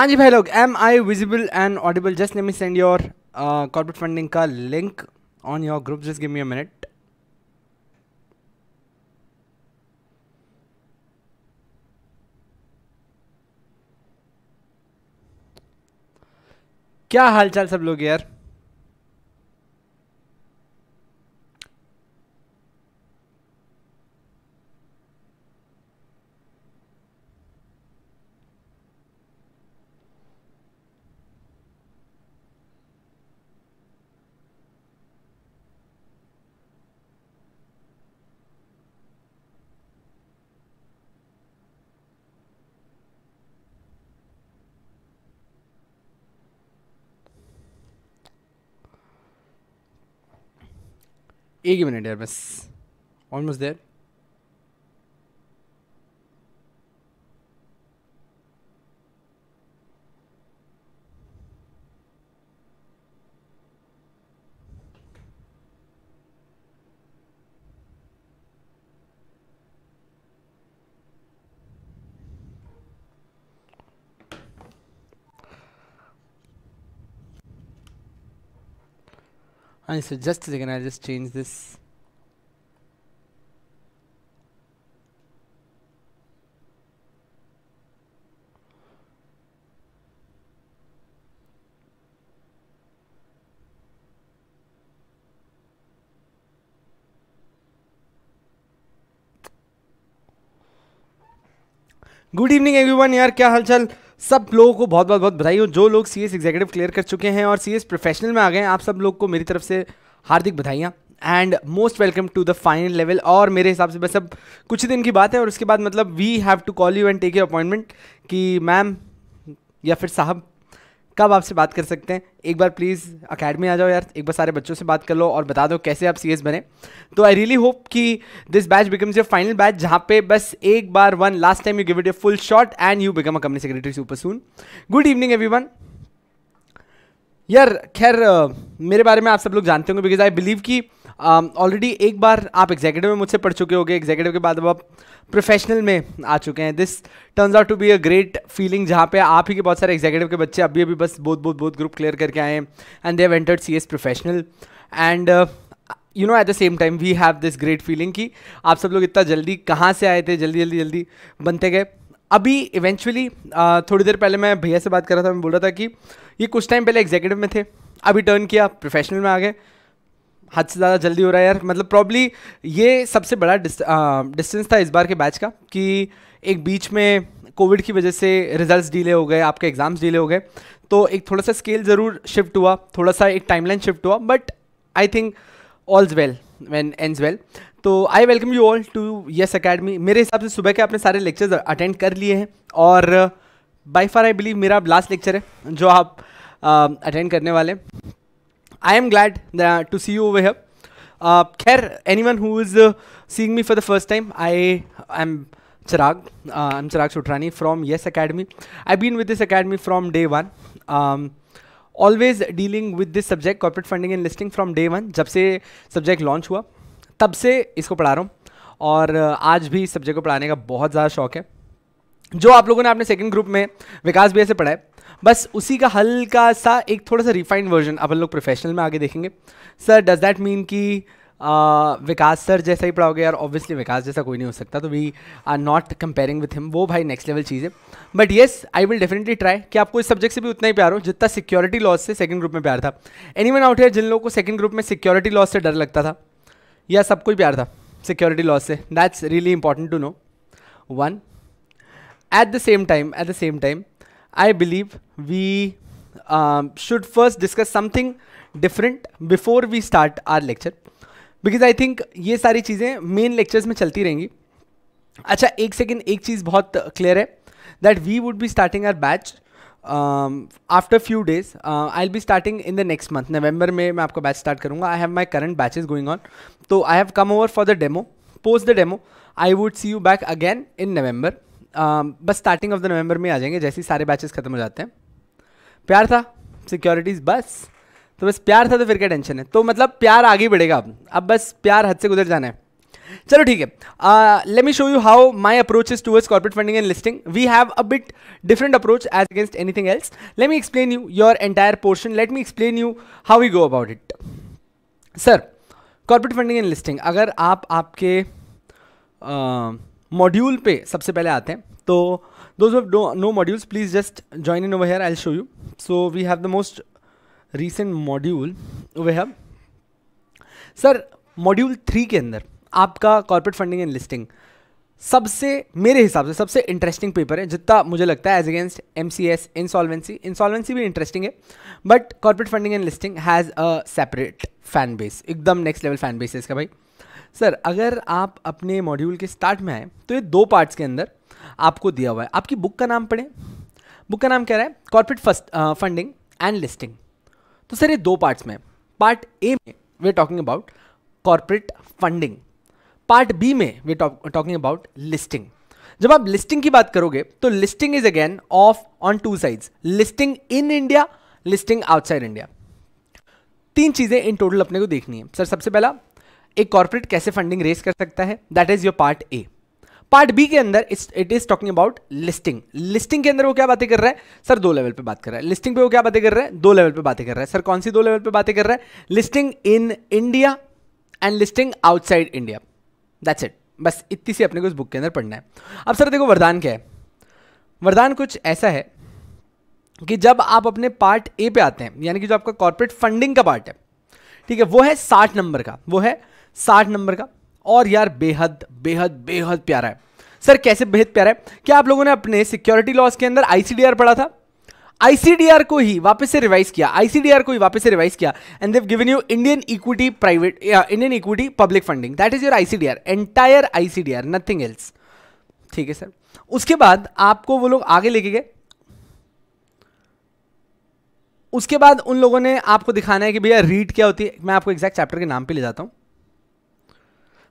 हाँ जी भाई लोग am I visible and audible just ने me send your corporate funding का link on your group just give me a minute क्या हालचाल सब लोग यार एक ही मिनट यार बस almost there and so just a second I'll just change this good evening everyone यार क्या हालचाल सब लोगों को बहुत बहुत बहुत बधाई हो जो लोग सी एस एग्जीक्यूटिव क्लियर कर चुके हैं और सी एस प्रोफेशनल में आ गए आप सब लोग को मेरी तरफ से हार्दिक बधाइयाँ and most welcome to the final level और मेरे हिसाब से बस अब कुछ ही दिन की बात है और उसके बाद मतलब we have to call you and take a appointment कि मैम या फिर साहब कब आपसे बात कर सकते हैं एक बार प्लीज़ अकेडमी आ जाओ यार एक बार सारे बच्चों से बात कर लो और बता दो कैसे आप सी बने तो आई रियली होप कि this batch becomes your final batch जहाँ पे बस एक बार one last time you give it a full shot and you become a company secretary super soon good evening every यार खैर मेरे बारे में आप सब लोग जानते होंगे बिकॉज आई बिलीव कि ऑलरेडी um, uh, एक बार आप एग्जीक्यूटिव में मुझसे पढ़ चुके होंगे एग्जीक्यूटिव के बाद अब आप प्रोफेशनल में आ चुके हैं this turns out to be a great feeling जहाँ पे आप ही के बहुत सारे एग्जीक्यूटिव के बच्चे अभी अभी बस बहुत बहुत बहुत ग्रुप क्लियर करके आए हैं and they entered C S professional and you know at the same time we have this great feeling कि आप सब लोग इतना जल्दी कहाँ से आए थे जल्दी जल्दी जल्दी बनते गए अभी इवेंचुअली uh, थोड़ी देर पहले मैं भैया से बात कर रहा था मैं बोल रहा था कि ये कुछ टाइम पहले एग्जीक्यूटिव में थे अभी टर्न किया प्रोफेशनल में आ गए हद से ज़्यादा जल्दी हो रहा है यार मतलब प्रॉब्ली ये सबसे बड़ा डिस्टेंस था इस बार के बैच का कि एक बीच में कोविड की वजह से रिजल्ट्स डीले हो गए आपके एग्ज़ाम्स डिले हो गए तो एक थोड़ा सा स्केल ज़रूर शिफ्ट हुआ थोड़ा सा एक टाइमलाइन शिफ्ट हुआ but I think all's well वैन एंड वेल तो I welcome you all to yes academy मेरे हिसाब से सुबह के आपने सारे लेक्चर्स अटेंड कर लिए हैं और बाई फार आई बिलीव मेरा लास्ट लेक्चर है जो आप अटेंड करने वाले I am glad to see you we have खैर anyone who is seeing me for the first time I I am Chirag I am Chirag Sutrani from yes academy I been with this academy from day one always dealing with this subject corporate funding and listing from day one जब से subject launch हुआ तब से इसको पढ़ा रहा हूँ और uh, आज भी इस सब्जेक्ट को पढ़ाने का बहुत ज़्यादा शौक है जो आप लोगों ने अपने सेकेंड ग्रुप में विकास भैया से पढ़ाए बस उसी का हल्का सा एक थोड़ा सा रिफाइंड वर्जन अपन लोग प्रोफेशनल में आगे देखेंगे सर डज दैट मीन कि विकास सर जैसा ही पढ़ाओगे यार ऑब्वियसली विकास जैसा कोई नहीं हो सकता तो we are not comparing with him वो भाई नेक्स्ट लेवल चीज़ है but yes I will definitely try कि आपको इस सब्जेक्ट से भी उतना ही प्यार हो जितना सिक्योरिटी लॉस से सेकंड ग्रुप में प्यार था एनी वन आउट है जिन लोगों को सेकंड ग्रुप में सिक्योरिटी लॉस से डर लगता था या सबको ही प्यार था सिक्योरिटी लॉस से that's really important to know one at the same time at the same time I believe we should first discuss something different before we start our lecture because I think ये सारी चीज़ें main lectures में चलती रहेंगी अच्छा एक second एक चीज़ बहुत क्लियर है that we would be starting our batch after few days I will be starting in the next month November में मैं आपको बैच स्टार्ट करूँगा I have my current batches going on तो I have come over for the demo post the demo I would see you back again in November Um, बस starting off the November में आ जाएंगे जैसे ही सारे batches खत्म हो जाते हैं प्यार था सिक्योरिटीज़ बस तो बस प्यार था तो फिर क्या टेंशन है तो मतलब प्यार आगे बढ़ेगा अब अब बस प्यार हद से गुजर जाना है चलो ठीक है let me show you how my approach is towards corporate funding and listing we have a bit different approach as against anything else let me explain you your entire portion let me explain you how we go about it sir corporate funding and listing अगर आप आपके uh, module पे सबसे पहले आते हैं तो those no modules please just join in over here I show you so we have the most recent module over have sir module three के अंदर आपका कॉर्पोरेट फंडिंग एंड लिस्टिंग सबसे मेरे हिसाब से सबसे इंटरेस्टिंग पेपर है जितना मुझे लगता है as against M C S insolvency insolvency भी इंटरेस्टिंग है but corporate funding and listing has a separate fan base एकदम नेक्स्ट लेवल फैन बेस है इसका भाई सर अगर आप अपने मॉड्यूल के स्टार्ट में आए तो ये दो पार्ट्स के अंदर आपको दिया हुआ है आपकी बुक का नाम पढ़ें बुक का नाम क्या रहा है corporate first funding and listing तो सर ये दो पार्ट्स में पार्ट ए में we talking about corporate funding part B में वे टॉकिंग अबाउट लिस्टिंग जब आप लिस्टिंग की बात करोगे तो listing is again off on two sides listing in India listing outside India तीन चीजें इन टोटल अपने को देखनी है सर सबसे पहला एक कॉर्पोरेट कैसे फंडिंग रेस कर सकता है that is your part A part B के अंदर it is talking about listing listing के अंदर वो क्या बातें कर रहा है सर दो लेवल पे बात कर रहा है लिस्टिंग पे वो क्या बातें कर रहा है दो लेवल पे बातें कर रहा है सर कौन सी दो लेवल पे बातें कर रहा है listing in India and listing outside India that's it बस इतनी सी अपने को इस बुक के अंदर पढ़ना है अब सर देखो वरदान क्या है वरदान कुछ ऐसा है कि जब आप अपने पार्ट ए पे आते हैं यानी कि जो आपका कॉर्पोरेट फंडिंग का पार्ट है ठीक है वो है साठ नंबर का वो है साठ नंबर का और यार बेहद बेहद बेहद प्यारा है सर कैसे बेहद प्यारा है क्या आप लोगों ने अपने सिक्योरिटी लॉस के अंदर आईसीडीआर पढ़ा था आईसीडीआर को ही वापस से रिवाइज किया आईसीडीआर को ही वापस से रिवाइज किया and they've given you Indian equity private Indian equity public funding that is your ICDR entire ICDR nothing else ठीक है सर उसके बाद आपको वो लोग आगे लेके गए उसके बाद उन लोगों ने आपको दिखाना है कि भैया रीड क्या होती है मैं आपको एग्जैक्ट चैप्टर के नाम पे ले जाता हूँ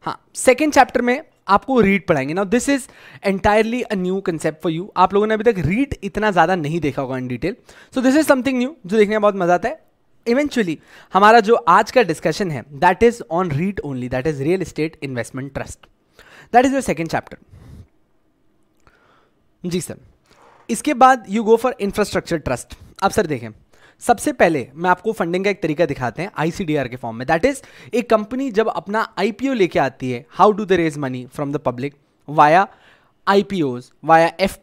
हाँ सेकेंड चैप्टर में आपको रीड पढ़ाएंगे ना this is entirely a new concept for you आप लोगों ने अभी तक रीड इतना ज़्यादा नहीं देखा होगा in detail so this is something new जो देखने में बहुत मज़ा आता है इवेंचुअली हमारा जो आज का डिस्कशन है that is on REIT only that is real estate investment trust that is your second chapter जी सर इसके बाद you go for infrastructure trust अब सर देखें सबसे पहले मैं आपको फंडिंग का एक तरीका दिखाते हैं आईसीडीआर के फॉर्म में दैट इज एक कंपनी जब अपना आईपीओ लेके आती है how do they raise money from the public via IPO via F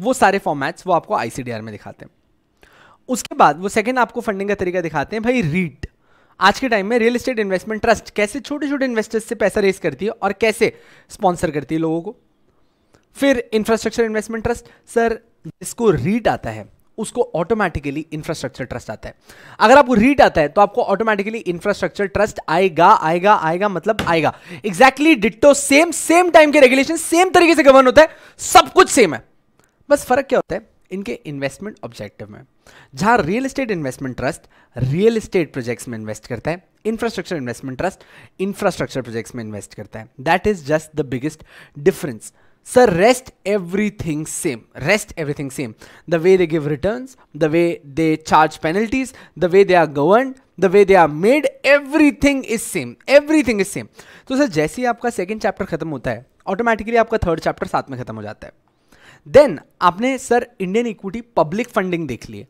वो सारे फॉर्मेट्स वो आपको आईसीडीआर में दिखाते हैं उसके बाद वो सेकेंड आपको फंडिंग का तरीका दिखाते हैं भाई रीट आज के टाइम में रियल एस्टेट इन्वेस्टमेंट ट्रस्ट कैसे छोटे छोटे इन्वेस्टर्स से पैसा रेस करती है और कैसे स्पॉन्सर करती है लोगों को फिर इंफ्रास्ट्रक्चर इन्वेस्टमेंट ट्रस्ट सर जिसको रीट आता है उसको ऑटोमेटिकली इंफ्रास्ट्रक्चर ट्रस्ट आता है अगर आपको रीट आता है तो आपको ऑटोमेटिकली इंफ्रास्ट्रक्चर ट्रस्ट आएगा आएगा आएगा मतलब आएगा exactly ditto same same time के रेगुलेशन सेम तरीके से गवर्न होता है सब कुछ सेम है बस फर्क क्या होता है इनके इन्वेस्टमेंट ऑब्जेक्टिव में जहां real estate investment trust real estate projects में इन्वेस्ट करता है infrastructure investment trust infrastructure projects में इन्वेस्ट करता है that is just the biggest difference sir sir rest same rest everything same the way they give return the way they charge penalties the way they are govern the way they are made everything is same everything is same तो sir जैसे ही आपका second chapter खत्म होता है automatically आपका third chapter साथ में खत्म हो जाता है देन आपने sir Indian equity public funding देख ली है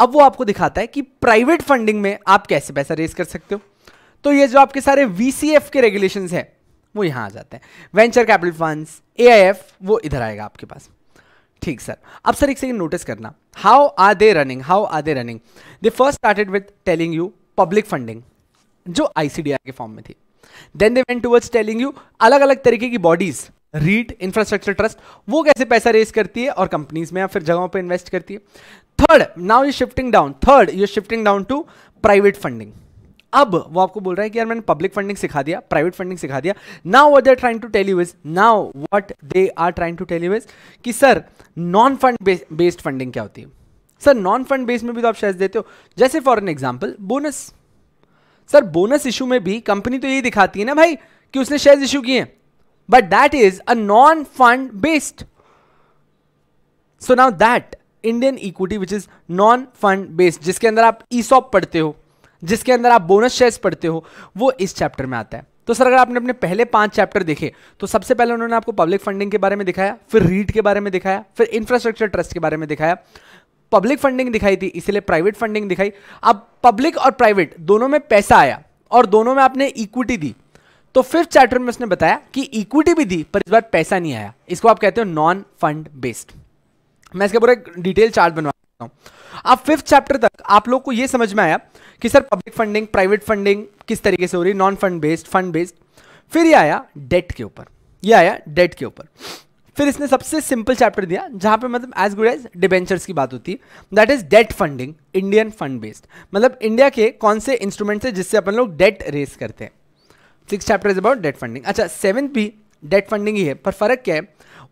अब वो आपको दिखाता है कि प्राइवेट फंडिंग में आप कैसे पैसा रेज कर सकते हो तो ये जो आपके सारे वी के रेगुलेशन है वो यहाँ आ जाते हैं वेंचर कैपिटल फंड्स ए वो इधर आएगा आपके पास ठीक सर अब सर एक सेकेंड नोटिस करना how are they running how are they running they first started with telling you public funding जो आईसीडीआर के फॉर्म में थी then they went towards telling you अलग अलग तरीके की बॉडीज रीड इंफ्रास्ट्रक्चर ट्रस्ट वो कैसे पैसा रेस करती है और कंपनीज में या फिर जगहों पर इन्वेस्ट करती है third now you shifting down third you shifting down to private funding अब वो आपको बोल रहा है कि यार मैंने पब्लिक फंडिंग सिखा दिया प्राइवेट फंडिंग सिखा दिया now what they're trying to tell you is now what they are trying to tell you is कि sir non fund based funding क्या होती है सर नॉन फंड बेस्ड में भी तो आप शेयर देते हो जैसे for an example bonus sir bonus issue में भी कंपनी तो यही दिखाती है ना भाई कि उसने शेयर इशू किए but that is a non fund based so now that Indian equity which is non fund based जिसके अंदर आप ईसॉप पढ़ते हो जिसके अंदर आप बोनस शेयर्स पढ़ते हो वो इस चैप्टर में आता है तो सर अगर आपने अपने पहले पांच चैप्टर देखे तो सबसे पहले उन्होंने आपको पब्लिक फंडिंग के बारे में दिखाया फिर रीट के बारे में दिखाया फिर इंफ्रास्ट्रक्चर ट्रस्ट के बारे में दिखाया पब्लिक फंडिंग दिखाई थी इसलिए प्राइवेट फंडिंग दिखाई अब पब्लिक और प्राइवेट दोनों में पैसा आया और दोनों में आपने इक्विटी दी तो फिफ्थ चैप्टर में उसने बताया कि इक्विटी भी दी पर इस बार पैसा नहीं आया इसको आप कहते हो नॉन फंड बेस्ड मैं इसके पूरा डिटेल चार्ट बनवा बनवाता हूं अब फिफ्थ चैप्टर तक आप लोग को यह समझ में आया कि sir public funding private funding किस तरीके से हो रही non fund based fund based फिर यह आया डेट के ऊपर यह आया डेट के ऊपर फिर इसने सबसे सिंपल चैप्टर दिया जहां पे मतलब एज गुड एज डिबेंचर्स की बात होती है that is debt funding Indian fund based मतलब इंडिया के कौन से इंस्ट्रूमेंट्स है जिससे अपन लोग डेट रेस करते हैं six chapter is about debt funding अच्छा सेवन्थ भी डेट फंडिंग ही है पर फर्क क्या है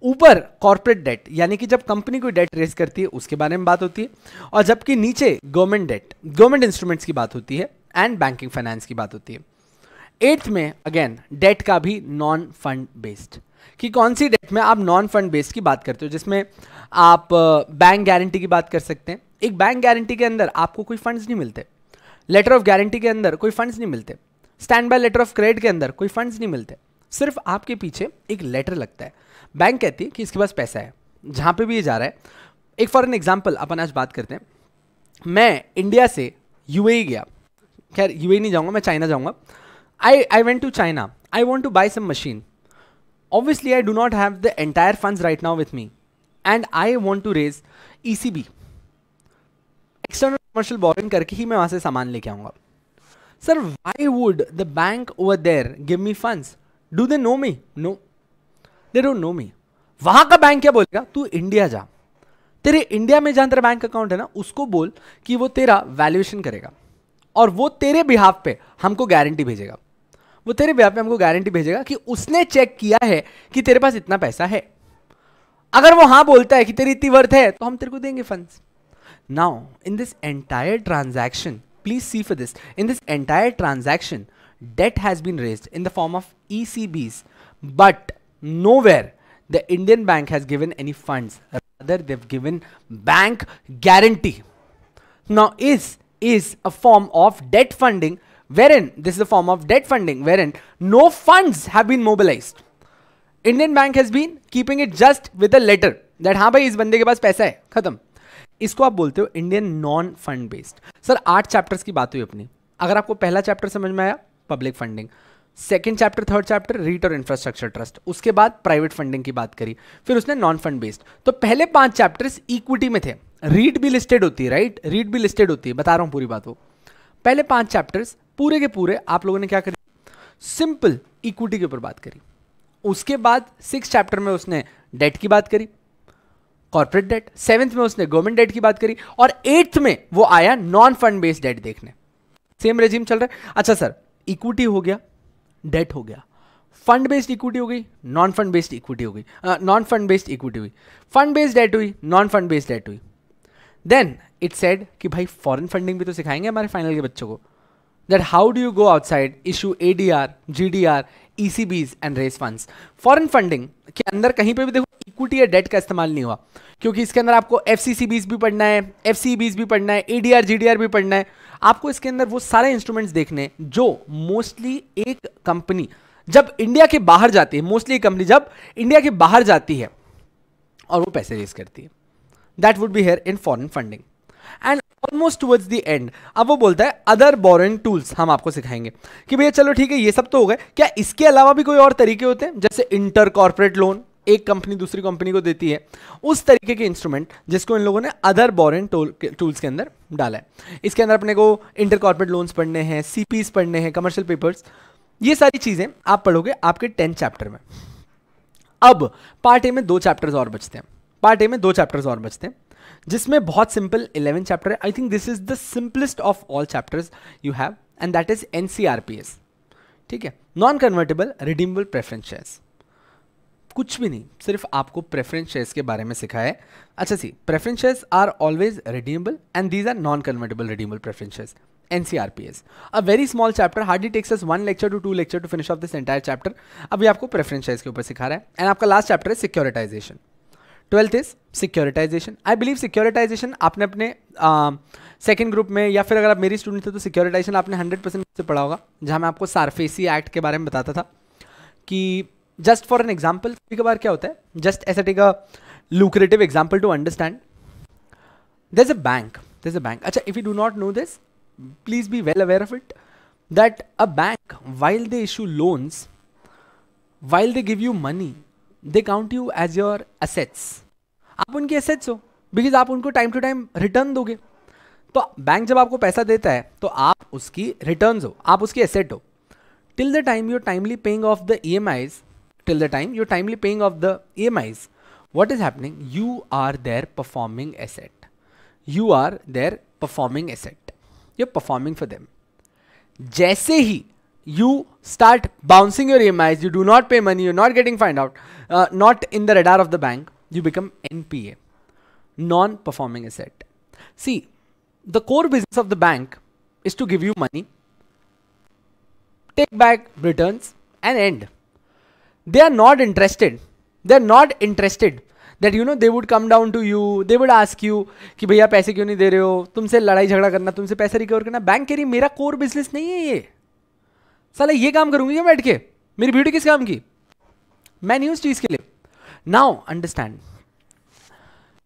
ऊपर कॉर्पोरेट डेट यानी कि जब कंपनी कोई डेट रेस करती है उसके बारे में बात होती है और जबकि नीचे गवर्नमेंट डेट गवर्नमेंट इंस्ट्रूमेंट्स की बात होती है एंड बैंकिंग फाइनेंस की बात होती है एट्थ में अगेन डेट का भी नॉन फंड बेस्ड कि कौन सी डेट में आप नॉन फंड बेस्ड की बात करते हो जिसमें आप बैंक गारंटी की बात कर सकते हैं एक बैंक गारंटी के अंदर आपको कोई फंड्स नहीं मिलते लेटर ऑफ गारंटी के अंदर कोई फंड्स नहीं मिलते stand by letter of credit के अंदर कोई फंड्स नहीं मिलते सिर्फ आपके पीछे एक लेटर लगता है बैंक कहती है कि इसके पास पैसा है जहाँ पे भी ये जा रहा है एक फॉर एन एग्जाम्पल अपन आज बात करते हैं मैं इंडिया से यू e गया खैर यू e नहीं जाऊँगा मैं चाइना जाऊँगा I I went to China I want to buy some machine obviously do not have the entire fund right now with me and I want to raise E C B external commercial borrowing करके ही मैं वहां से सामान लेके आऊंगा sir why would the bank over there give me funds do they know me no they don't know me वहां का बैंक क्या बोलेगा तू इंडिया जा तेरे इंडिया में जहां तेरा बैंक अकाउंट है ना उसको बोल कि वो तेरा वैल्यूएशन करेगा और वो तेरे बिहाफ पे हमको गारंटी भेजेगा वो तेरे बिहाफ पे हमको गारंटी भेजेगा कि उसने चेक किया है कि तेरे पास इतना पैसा है अगर वो हाँ बोलता है कि तेरी इतनी वर्थ है तो हम तेरे को देंगे funds now in this entire transaction please see for this in this entire transaction debt has been raised in the form of E C Bs but nowhere the Indian bank has given any funds. Rather, they've given bank guarantee. Now, is is a form of debt funding wherein this is a form of debt funding wherein no funds have been mobilized. Indian Bank has been keeping it just with a letter that हाँ bhai, is bande ke पास paisa hai." खत्म Isko आप bolte ho, Indian non-fund based. Sir, eight chapters ki baat hui अपनी Agar आपको pehla chapter samajh में आया public second chapter third chapter REIT और infrastructure trust उसके बाद प्राइवेट फंडिंग की बात करी फिर उसने नॉन फंड बेस्ड तो पहले पांच चैप्टर्स इक्विटी में थे रीट भी लिस्टेड होती है राइट रीट भी लिस्टेड होती है बता रहा हूं पूरी बात वो पहले पांच चैप्टर्स पूरे के पूरे आप लोगों ने क्या करी सिंपल इक्विटी के ऊपर बात करी उसके बाद सिक्स चैप्टर में उसने डेट की बात करी कॉर्पोरेट डेट सेवेंथ में उसने गवर्नमेंट डेट की बात करी और एट्थ में वो आया नॉन फंड बेस्ड डेट देखने सेम रेजिम चल रहा है अच्छा सर इक्विटी हो गया डेट हो गया फंड बेस्ड इक्विटी हो गई नॉन फंड बेस्ड इक्विटी हो गई नॉन फंड बेस्ड इक्विटी हुई फंड बेस्ड डेट हुई नॉन फंड बेस्ड डेट हुई देन इट सेड कि भाई फॉरेन फंडिंग भी तो सिखाएंगे हमारे फाइनल के बच्चों को that how do you go outside issue A D R G D R E C Bs and raise fund foreign funding के अंदर कहीं पर भी देखो इक्विटी या डेट का इस्तेमाल नहीं हुआ क्योंकि इसके अंदर आपको एफ सी सी बीज भी पढ़ना है एफ सी बीज भी पढ़ना है A D R G D R भी पढ़ना है आपको इसके अंदर वो सारे इंस्ट्रूमेंट्स देखने जो मोस्टली एक कंपनी जब इंडिया के बाहर जाती है मोस्टली कंपनी जब इंडिया के बाहर जाती है और वो पैसे रेज करती है that would be here in foreign funding and almost towards the end अब वो बोलता है अदर बोरिंग टूल्स हम आपको सिखाएंगे कि भैया चलो ठीक है ये सब तो हो गए क्या इसके अलावा भी कोई और तरीके होते हैं जैसे इंटर कॉरपोरेट लोन एक कंपनी दूसरी कंपनी को देती है उस तरीके के इंस्ट्रूमेंट जिसको इन लोगों ने अदर बोरेन टूल्स के अंदर डाला है इसके अंदर अपने को इंटर कॉर्पोरेट लोन्स पढ़ने हैं सी पढ़ने हैं कमर्शियल पेपर्स ये सारी चीज़ें आप पढ़ोगे आपके टेंथ चैप्टर में अब पार्ट ए में दो चैप्टर्स और बचते हैं पार्ट ए में दो चैप्टर्स और बचते हैं जिसमें बहुत सिंपल इलेवन चैप्टर है I think this is the simplest of all chapters you have and that is an ठीक है non convertible redeemable preference shares कुछ भी नहीं सिर्फ आपको प्रेफरेंस शेयर्स के बारे में सिखाया है अच्छा see preference shares are always redeemable and these are non convertible redeemable preference shares NCRPS a very small chapter hardly takes one lecture two two lecture to finish off this entire chapter अभी आपको preference shares के ऊपर सिखा रहा है and आपका last chapter है securitisation twelfth is securitisation I believe securitisation आपने अपने सेकेंड uh, ग्रुप में या फिर अगर आप मेरी स्टूडेंट थे तो सिक्योरिटाइजेशन आपने हंड्रेड परसेंट से पढ़ा होगा जहाँ मैं आपको सार्फेसी एक्ट के बारे में बताता था कि जस्ट फॉर एन एग्जाम्पल कभी कभार क्या होता है जस्ट ऐसा take a lucrative example to understand a bank bank is a bank अच्छा if you do not know this please be well aware of it that a bank while they issue loans while they give you money they count you as your assets आप उनके assets हो because आप उनको time to time return दोगे तो bank जब आपको पैसा देता है तो आप उसकी रिटर्न हो आप उसकी एसेट हो till the time are timely paying off the E M Is till the time you're timely paying off the EMIs. What is happening? You are their performing asset. You are their performing asset. You're performing for them. जैसे hi you start bouncing your EMIs, you do not pay money, you're not getting fined out, uh, not in the radar of the bank, you become NPA, non performing asset. See, the core business of the bank is to give you money, take back returns, and end. they are not interested they are not interested that you know they would come down to you they would ask you कि भैया पैसे क्यों नहीं दे रहे हो तुमसे लड़ाई झगड़ा करना तुमसे पैसा रिकवर करना बैंक कह रही मेरा कोर बिजनेस नहीं है ये साला ये काम करूँगी बैठ के मेरी ब्यूटी किस काम की मैं नहीं उस चीज़ के लिए now understand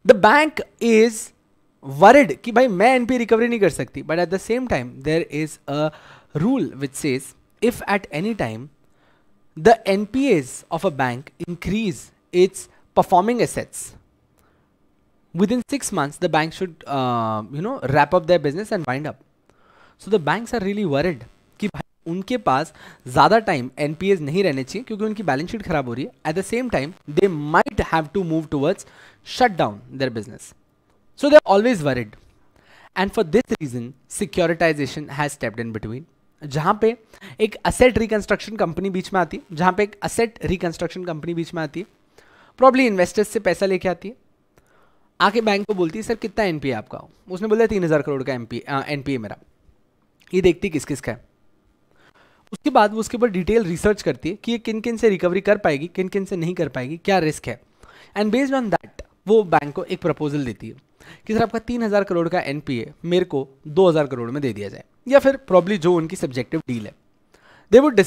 the bank is worried कि भाई मैं एन पी रिकवरी नहीं कर सकती but at the same time there is a rule which says if at any time the NPAs of a bank increase its performing assets. Within six months, the bank should, uh, you know, wrap up their business and wind up. So the banks are really worried that unke paas zyada time NPAs nahi rehne chahiye kyunki unki balance sheet kharab At the same time, they might have to move towards shut down their business. So they're always worried. And for this reason, securitization has stepped in between. जहाँ पे एक asset reconstruction company बीच में आती है जहाँ पे एक asset reconstruction company बीच में आती है प्रॉब्ली इन्वेस्टर्स से पैसा लेके आती है आके बैंक को बोलती है सर कितना एन आपका उसने बोला तीन हज़ार करोड़ का एम पी मेरा ये देखती किस किस का है उसके बाद वो उसके ऊपर डिटेल रिसर्च करती है कि ये किन किन से रिकवरी कर पाएगी किन किन से नहीं कर पाएगी क्या रिस्क है एंड बेस्ड ऑन दैट वो बैंक को एक प्रपोजल देती है कि सर आपका तीन हज़ार करोड़ का एन मेरे को दो हज़ार करोड़ में दे दिया जाए या फिर प्रॉब्ली जो उनकी सब्जेक्टिव डील है they would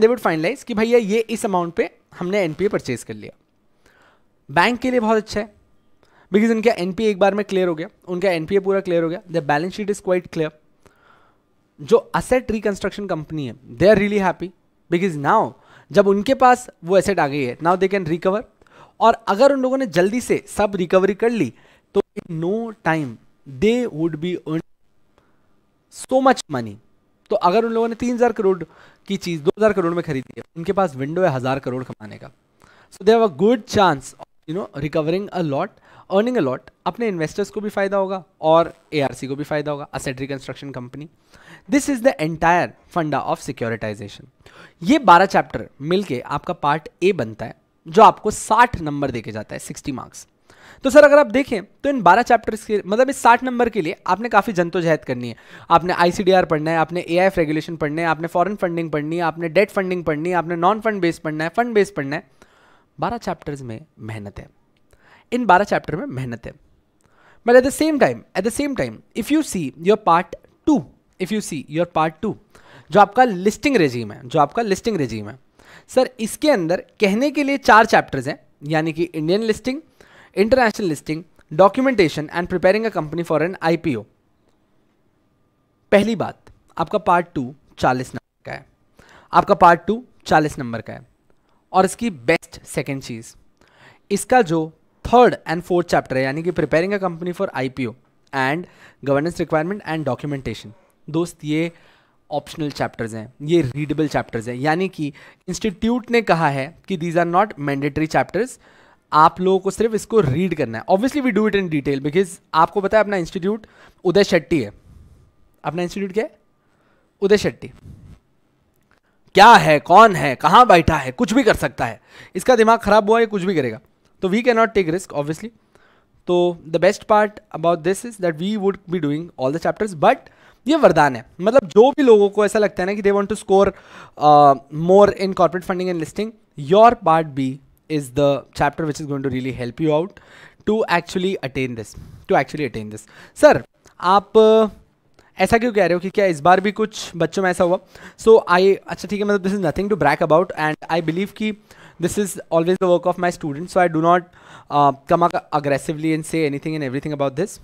they would finalise कि भैया ये इस अमाउंट पे हमने एन परचेज कर लिया बैंक के लिए बहुत अच्छा है बिकॉज उनका एन एक बार में क्लियर हो गया उनका एन पूरा क्लियर हो गया the balance sheet is quite clear जो असेट रिकन्स्ट्रक्शन कंपनी है they are really happy because now जब उनके पास वो एसेट आ गई है नाउ दे कैन रिकवर और अगर उन लोगों ने जल्दी से सब रिकवरी कर ली तो in no time they would be so much money तो अगर उन लोगों ने तीन हज़ार करोड़ की चीज़ दो हज़ार करोड़ में खरीदी है उनके पास विंडो है हज़ार करोड़ कमाने का so they have a good chance you know recovering a lot earning a lot अपने इन्वेस्टर्स को भी फ़ायदा होगा और ए को भी फ़ायदा होगा asset reconstruction company this is the entire funda of securitisation ये बारह चैप्टर मिलके आपका पार्ट ए बनता है जो आपको साठ नंबर देके जाता है सिक्सटी मार्क्स तो सर अगर आप देखें तो इन 12 चैप्टर्स के मतलब इस 60 नंबर के लिए आपने काफ़ी जद्दोजहद करनी है आपने आईसीडीआर पढ़ना है आपने एआईएफ रेगुलेशन पढ़ना है आपने फॉरेन फंडिंग पढ़नी है आपने डेट फंडिंग पढ़नी है आपने नॉन फंड बेस पढ़ना है फंड बेस पढ़ना है बारह चैप्टर्स में मेहनत है इन बारह चैप्टर में मेहनत है but at the same time at the same time if you see your part two if you see your part two जो आपका लिस्टिंग रेजीम है जो आपका लिस्टिंग रेजीम है सर इसके अंदर कहने के लिए चार चैप्टर्स हैं यानी कि Indian listing international listing, documentation and preparing a company for an IPO. पहली बात आपका पार्ट टू चालीस नंबर का है आपका पार्ट टू चालीस नंबर का है और इसकी बेस्ट सेकेंड चीज़ इसका जो थर्ड एंड फोर्थ चैप्टर है यानी कि preparing a company for IPO and governance requirement and documentation दोस्त ये ऑप्शनल चैप्टर्स हैं ये रीडेबल चैप्टर्स हैं यानी कि इंस्टीट्यूट ने कहा है कि these are not mandatory chapters आप लोगों को सिर्फ इसको रीड करना है obviously we do it in detail because आपको पता है अपना इंस्टीट्यूट उदय शेट्टी है अपना इंस्टीट्यूट क्या है उदय शेट्टी क्या है कौन है कहां बैठा है कुछ भी कर सकता है इसका दिमाग खराब हुआ है कुछ भी करेगा तो we can not take risk obviously तो the best part about this is that we would be doing all the chapters but ये वरदान है मतलब जो भी लोगों को ऐसा लगता है ना कि they want to score more in corporate funding and listing your part B is the chapter which is going to really help you out to actually attain this to actually attain this sir आप ऐसा क्यों कह रहे हो कि क्या इस बार भी कुछ बच्चों में ऐसा हुआ सो आई अच्छा ठीक है मतलब this is nothing to brag about and I believe कि this is always the work of my students so i do not uh, come up aggressively and say anything and everything about this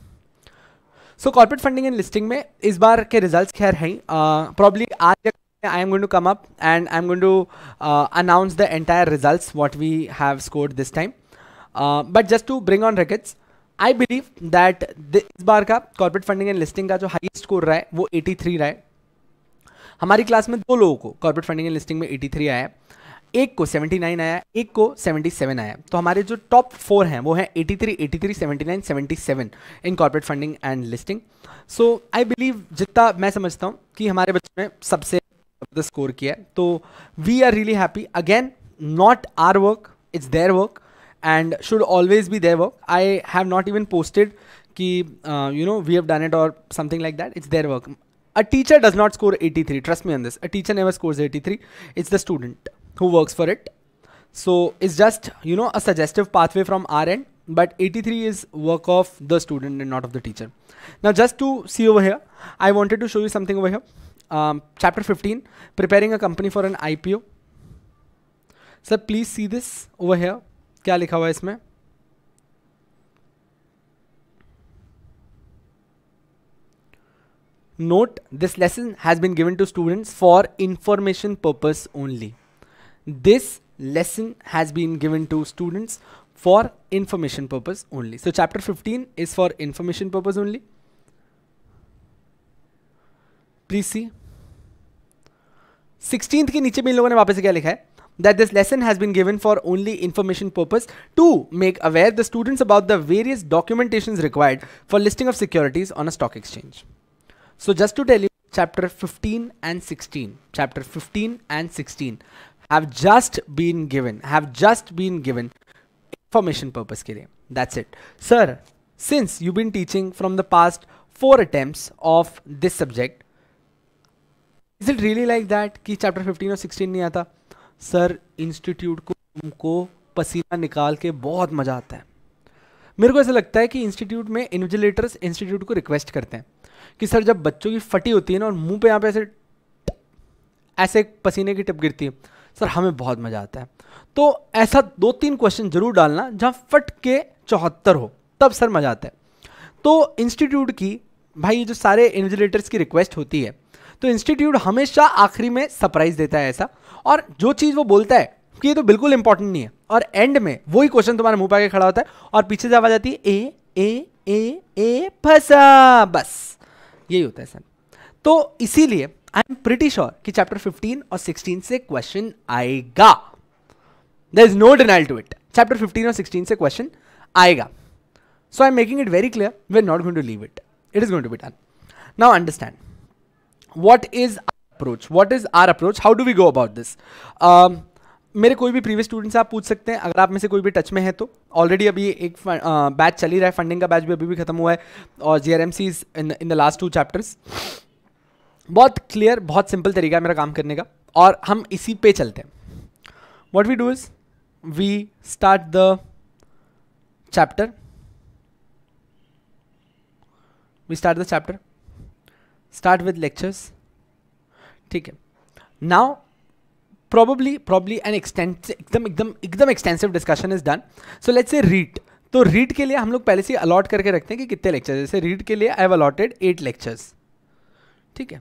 so corporate funding and listing में इस बार के results खैर हैं probably आज या I am going to come up and I'm going to uh, announce the entire results what we have scored this time. Uh, but just to bring on records, I believe that this bar ka corporate funding and listing ka jo highest score रहा है वो 83 रहा है हमारी class में दो लोगों को कॉर्पोरेट फंडिंग एंड लिस्टिंग में 83 आया है एक को 79 आया एक को 77 आया तो हमारे जो टॉप फोर हैं वो हैं 83, 83, 79, 77 in corporate funding and listing so I believe जितना मैं समझता हूँ कि हमारे बच्चों में सबसे The score here. So we are really happy. Again, not our work. It's their work, and should always be their work. I have not even posted posted uh, you know we have done it or something like that. It's their work. a teacher does not score 83 trust me on this a teacher never scores 83 it's the student who works for it so it's just you know a suggestive pathway from our end but 83 is work of the student and not of the teacher now just to see over here i wanted to show you something over here um, chapter 15 preparing a company for an IPO sir please see this over here क्या लिखा हुआ है इसमें note this lesson has been given to students for information purpose only this lesson has been given to students for information purpose only. So chapter 15 is for information purpose only. Please see sixteen के नीचे में इन लोगों ने वापस से क्या लिखा है that this lesson has been given for only information purpose to make aware the students about the various documentations required for listing of securities on a stock exchange. So just to tell you, chapter 15 and 16, chapter 15 and 16 have just been given, have just been given information purpose ke liye. That's it. Sir, since you've been teaching from the past four attempts of this subject, is it really like that कि chapter fifteen और sixteen नहीं आता sir institute को तुमको पसीना निकाल के बहुत मज़ा आता है मेरे को ऐसा लगता है कि इंस्टीट्यूट में इन्विजिलेटर्स इंस्टीट्यूट को रिक्वेस्ट करते हैं कि सर जब बच्चों की फटी होती है ना और मुंह पे यहाँ पे ऐसे ऐसे पसीने की टिप गिरती है सर हमें बहुत मज़ा आता है तो ऐसा दो तीन क्वेश्चन जरूर डालना जहाँ फट के चौहत्तर हो तब सर मज़ा आता है तो इंस्टीट्यूट की भाई ये जो सारे इन्विजिलेटर्स की रिक्वेस्ट होती है तो इंस्टीट्यूट हमेशा आखिरी में सरप्राइज देता है ऐसा और जो चीज़ वो बोलता है कि ये तो बिल्कुल इंपॉर्टेंट नहीं है और एंड में वही क्वेश्चन तुम्हारे मुंह पर आगे खड़ा होता है और पीछे से आवाज आती है ए ए ए ए फसा बस यही होता है सर तो इसीलिए आई एम प्रिटी श्योर कि चैप्टर 15 और 16 से क्वेश्चन आएगा there is no denial to it chapter 15 और 16 से क्वेश्चन आएगा so I am making it very clear we are not going to leave it it is going to be done now understand what is approach what is our approach how do we go about this मेरे कोई भी previous student से आप पूछ सकते हैं अगर आप में से कोई भी टच में है तो ऑलरेडी अभी एक बैच चल ही रहा है फंडिंग का बैच भी अभी भी खत्म हुआ है और G R M C in in the last two chapters बहुत क्लियर बहुत सिंपल तरीका है मेरा काम करने का और हम इसी पे चलते हैं what we do is we start the chapter we start the chapter start with lectures ठीक है now probably probably an extensive एकदम एकदम एकदम extensive discussion is done so let's a read तो रीड के लिए हम लोग पहले से अलॉट करके रखते हैं कि कितने लेक्चर्स जैसे रीड के लिए I have allotted eight lectures ठीक है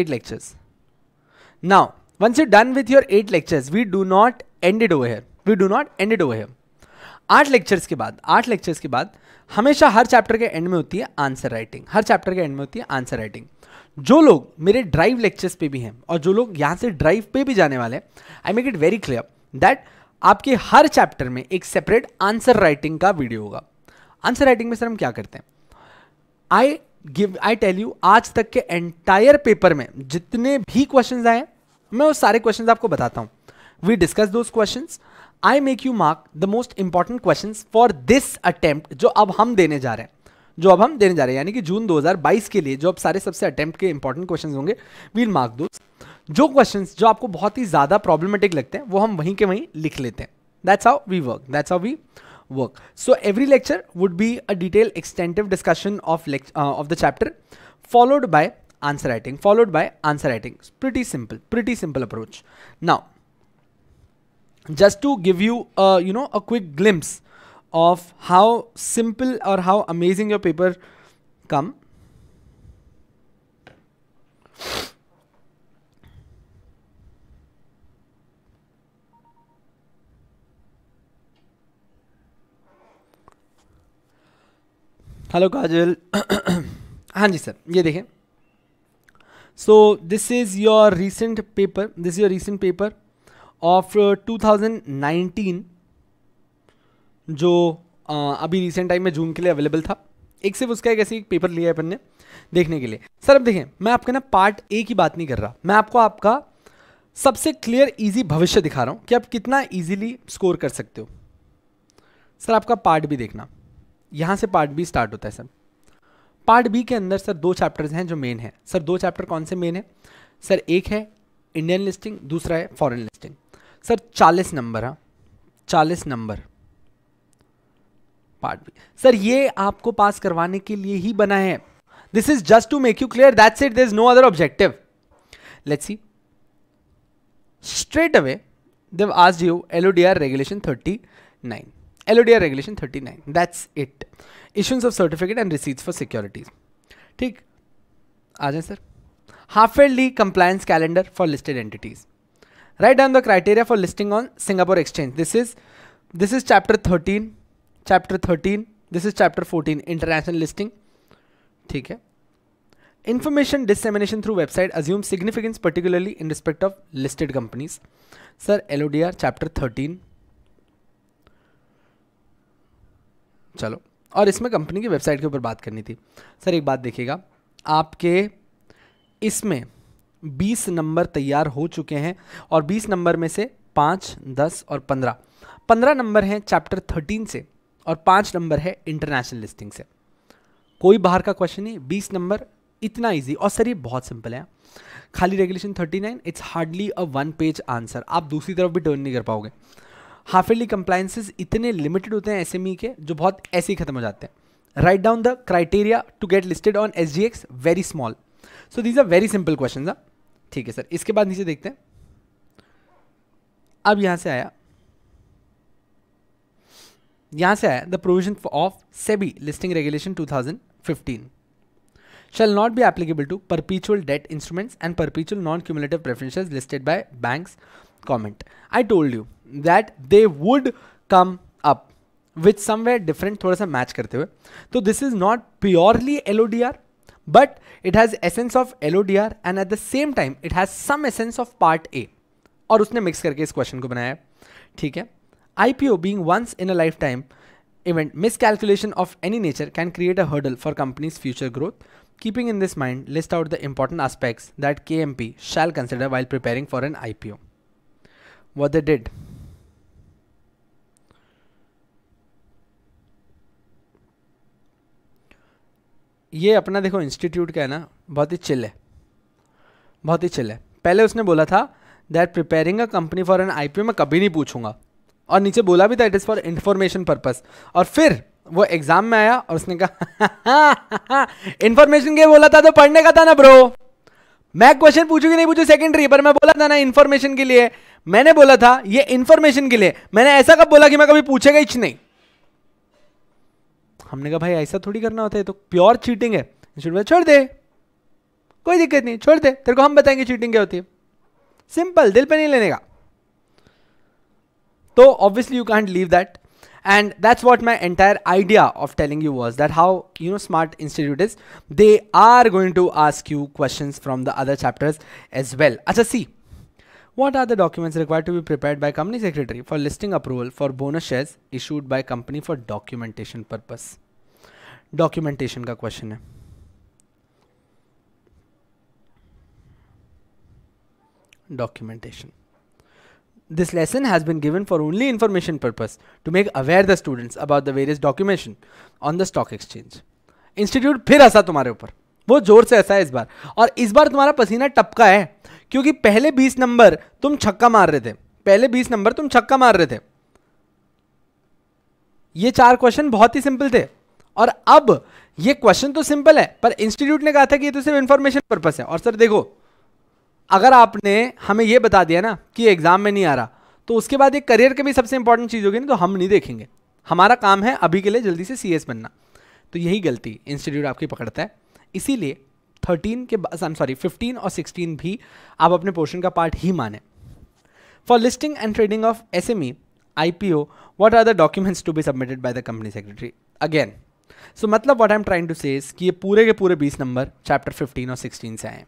eight lectures now once you done with your eight lectures we do not ended over here we do not ended over here आठ लेक्चर्स के बाद आठ लेक्चर्स के बाद हमेशा हर चैप्टर के एंड में होती है आंसर राइटिंग हर चैप्टर के एंड में होती है आंसर राइटिंग जो लोग मेरे ड्राइव लेक्चर्स पे भी हैं और जो लोग यहाँ से ड्राइव पे भी जाने वाले हैं I make it very clear that आपके हर चैप्टर में एक सेपरेट आंसर राइटिंग का वीडियो होगा आंसर राइटिंग में सर हम क्या करते हैं I give I tell you आज तक के एंटायर पेपर में जितने भी क्वेश्चन आए मैं वो सारे क्वेश्चन आपको बताता हूँ we discuss those question I make you mark the most important question for this attempt जो अब हम देने जा रहे हैं जो अब हम देने जा रहे हैं यानी कि जून 2022 के लिए जो अब सारे सबसे अटेम्प्ट के इंपॉर्टेंट क्वेश्चन होंगे वील मार्क दोस्त जो क्वेश्चन जो आपको बहुत ही ज्यादा प्रॉब्लमेटिक लगते हैं वो हम वहीं के वहीं लिख लेते हैं that's how we work that's how we work so every lecture would be a detail extensive discussion of of the chapter followed by answer writing followed by answer writing pretty simple pretty simple approach now just to give you a you know a quick glimpse of how simple or how amazing your paper come hello Kajal हाँ जी sir ये देखें so this is your recent paper this is your recent paper of 2019 uh, जो आ, uh, अभी recent time में June के लिए अवेलेबल था एक सिर्फ उसका एक ऐसे पेपर लिया है अपन ने देखने के लिए सर अब देखें मैं आपके ना पार्ट ए की बात नहीं कर रहा मैं आपको आपका सबसे क्लियर इजी भविष्य दिखा रहा हूँ कि आप कितना इजीली स्कोर कर सकते हो सर आपका पार्ट भी देखना यहाँ से पार्ट बी स्टार्ट होता है सर पार्ट बी के अंदर सर दो चैप्टर्स हैं जो मेन है सर दो चैप्टर कौन से मेन है सर एक है इंडियन लिस्टिंग दूसरा है फॉरेन लिस्टिंग सर चालीस नंबर हाँ चालीस नंबर पार्ट बी सर ये आपको पास करवाने के लिए ही बना है this is just to make you clear that's it there is no other objective let's see देव आज you LODR regulation thirty nine LODR regulation thirty nine that's it issues of certificate and receipts for securities ठीक आ जाए sir half yearly compliance calendar for listed entities write down the criteria for listing on singapore exchange this is this is chapter 13 chapter 13 this is chapter 14 international listing theek hai information dissemination through website assume significance particularly in respect of listed companies sir LODR chapter 13 चलो और इसमें company की website के ऊपर बात करनी थी sir एक बात देखिएगा आपके इसमें बीस नंबर तैयार हो चुके हैं और बीस नंबर में से पाँच दस और पंद्रह पंद्रह नंबर हैं चैप्टर थर्टीन से और पाँच नंबर है इंटरनेशनल लिस्टिंग से कोई बाहर का क्वेश्चन नहीं बीस नंबर इतना इजी और सर ये बहुत सिंपल है खाली regulation thirty nine it's hardly a one page answer आप दूसरी तरफ भी टर्न नहीं कर पाओगे हाफ ईयरली कंप्लाइंसेज इतने लिमिटेड होते हैं एस e के जो बहुत ऐसे ही खत्म हो जाते हैं write down the criteria to get listed on S very small so these are very simple question ठीक है सर इसके बाद नीचे देखते हैं अब यहाँ से आया यहाँ से आया the provision of SEBI listing regulation 2015 shall not be applicable to perpetual debt instruments and perpetual non-cumulative preferences listed by banks comment i told you that they would come up with somewhere different थोड़ा सा match करते हुए तो this is not purely L O D R but it has essence of LODR and at the same time it has some essence of part A और उसने mix करके इस question को बनाया ठीक है IPO being once in a lifetime event miscalculation of any nature can create a hurdle for company's future growth keeping in this mind list out the important aspects that KMP shall consider while preparing for an IPO what they did ये अपना देखो institute का है ना बहुत ही chill है बहुत ही chill है पहले उसने बोला था that preparing a company for an I मैं कभी नहीं पूछूंगा और नीचे बोला भी था it is for information purpose और फिर वो एग्ज़ाम में आया और उसने कहा इन्फॉर्मेशन के बोला था तो पढ़ने का था ना ब्रो मैं क्वेश्चन पूछूंगी नहीं पूछू सेकेंडरी पर मैं बोला था ना इन्फॉर्मेशन के लिए मैंने बोला था ये इन्फॉर्मेशन के लिए मैंने ऐसा कब बोला कि मैं कभी पूछेगा इच नहीं हमने कहा भाई ऐसा थोड़ी करना होता है तो प्योर चीटिंग है इंस्टीट्यूट छोड़ दे कोई दिक्कत नहीं छोड़ दे तेरे को हम बताएंगे चीटिंग क्या होती है सिंपल दिल पे नहीं लेने का तो obviously you can't leave that and that's what my entire idea of telling you was that how you know smart institute is they are going to ask you question from the other chapters as well अच्छा see what are the documents require to be prepare by company secretary for listing approval for bonus share issued by company for documentation purpose documentation का question है documentation this lesson has been given for only information purpose to make aware the students about the various documentation on the stock exchange institute फिर ऐसा तुम्हारे ऊपर वो जोर से ऐसा है इस बार और इस बार तुम्हारा पसीना टपका है क्योंकि पहले 20 नंबर तुम छक्का मार रहे थे पहले 20 नंबर तुम छक्का मार रहे थे ये चार क्वेश्चन बहुत ही सिंपल थे और अब ये क्वेश्चन तो सिंपल है पर इंस्टीट्यूट ने कहा था कि ये तो सिर्फ इंफॉर्मेशन पर्पस है और सर देखो अगर आपने हमें ये बता दिया ना कि एग्जाम में नहीं आ रहा तो उसके बाद एक करियर के भी सबसे इंपॉर्टेंट चीज़ होगी ना तो हम नहीं देखेंगे हमारा काम है अभी के लिए जल्दी से सी बनना तो यही गलती इंस्टीट्यूट आपकी पकड़ता है इसीलिए थर्टीन के बाद सॉरी फिफ्टीन और सिक्सटीन भी आप अपने पोर्शन का पार्ट ही माने for listing and trading of S M E I P O what are the documents to be submitted by the company secretary again so so, मतलब what I am trying to say कि ये पूरे के पूरे बीस number chapter fifteen और sixteen से आए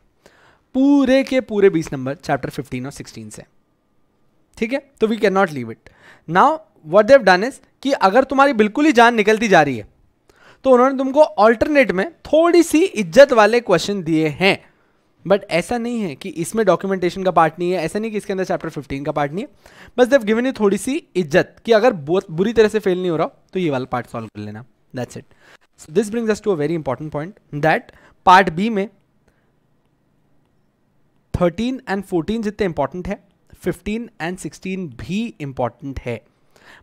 पूरे के पूरे बीस नंबर चैप्टर फिफ्टीन और सिक्सटीन से ठीक है तो we can not leave it now what they've done is कि अगर तुम्हारी बिल्कुल ही जान निकलती जा रही है तो उन्होंने तुमको ऑल्टरनेट में थोड़ी सी इज्जत वाले क्वेश्चन दिए हैं बट ऐसा नहीं है कि इसमें डॉक्यूमेंटेशन का पार्ट नहीं है ऐसा नहीं कि इसके अंदर चैप्टर 15 का पार्ट नहीं है बस देव गिवन यू थोड़ी सी इज्जत कि अगर बुरी तरह से फेल नहीं हो रहा तो ये वाला पार्ट सॉल्व कर लेना that's it this brings us to a very important point that part B में थर्टीन एंड फोर्टीन जितने इंपॉर्टेंट है फिफ्टीन एंड सिक्सटीन भी इंपॉर्टेंट है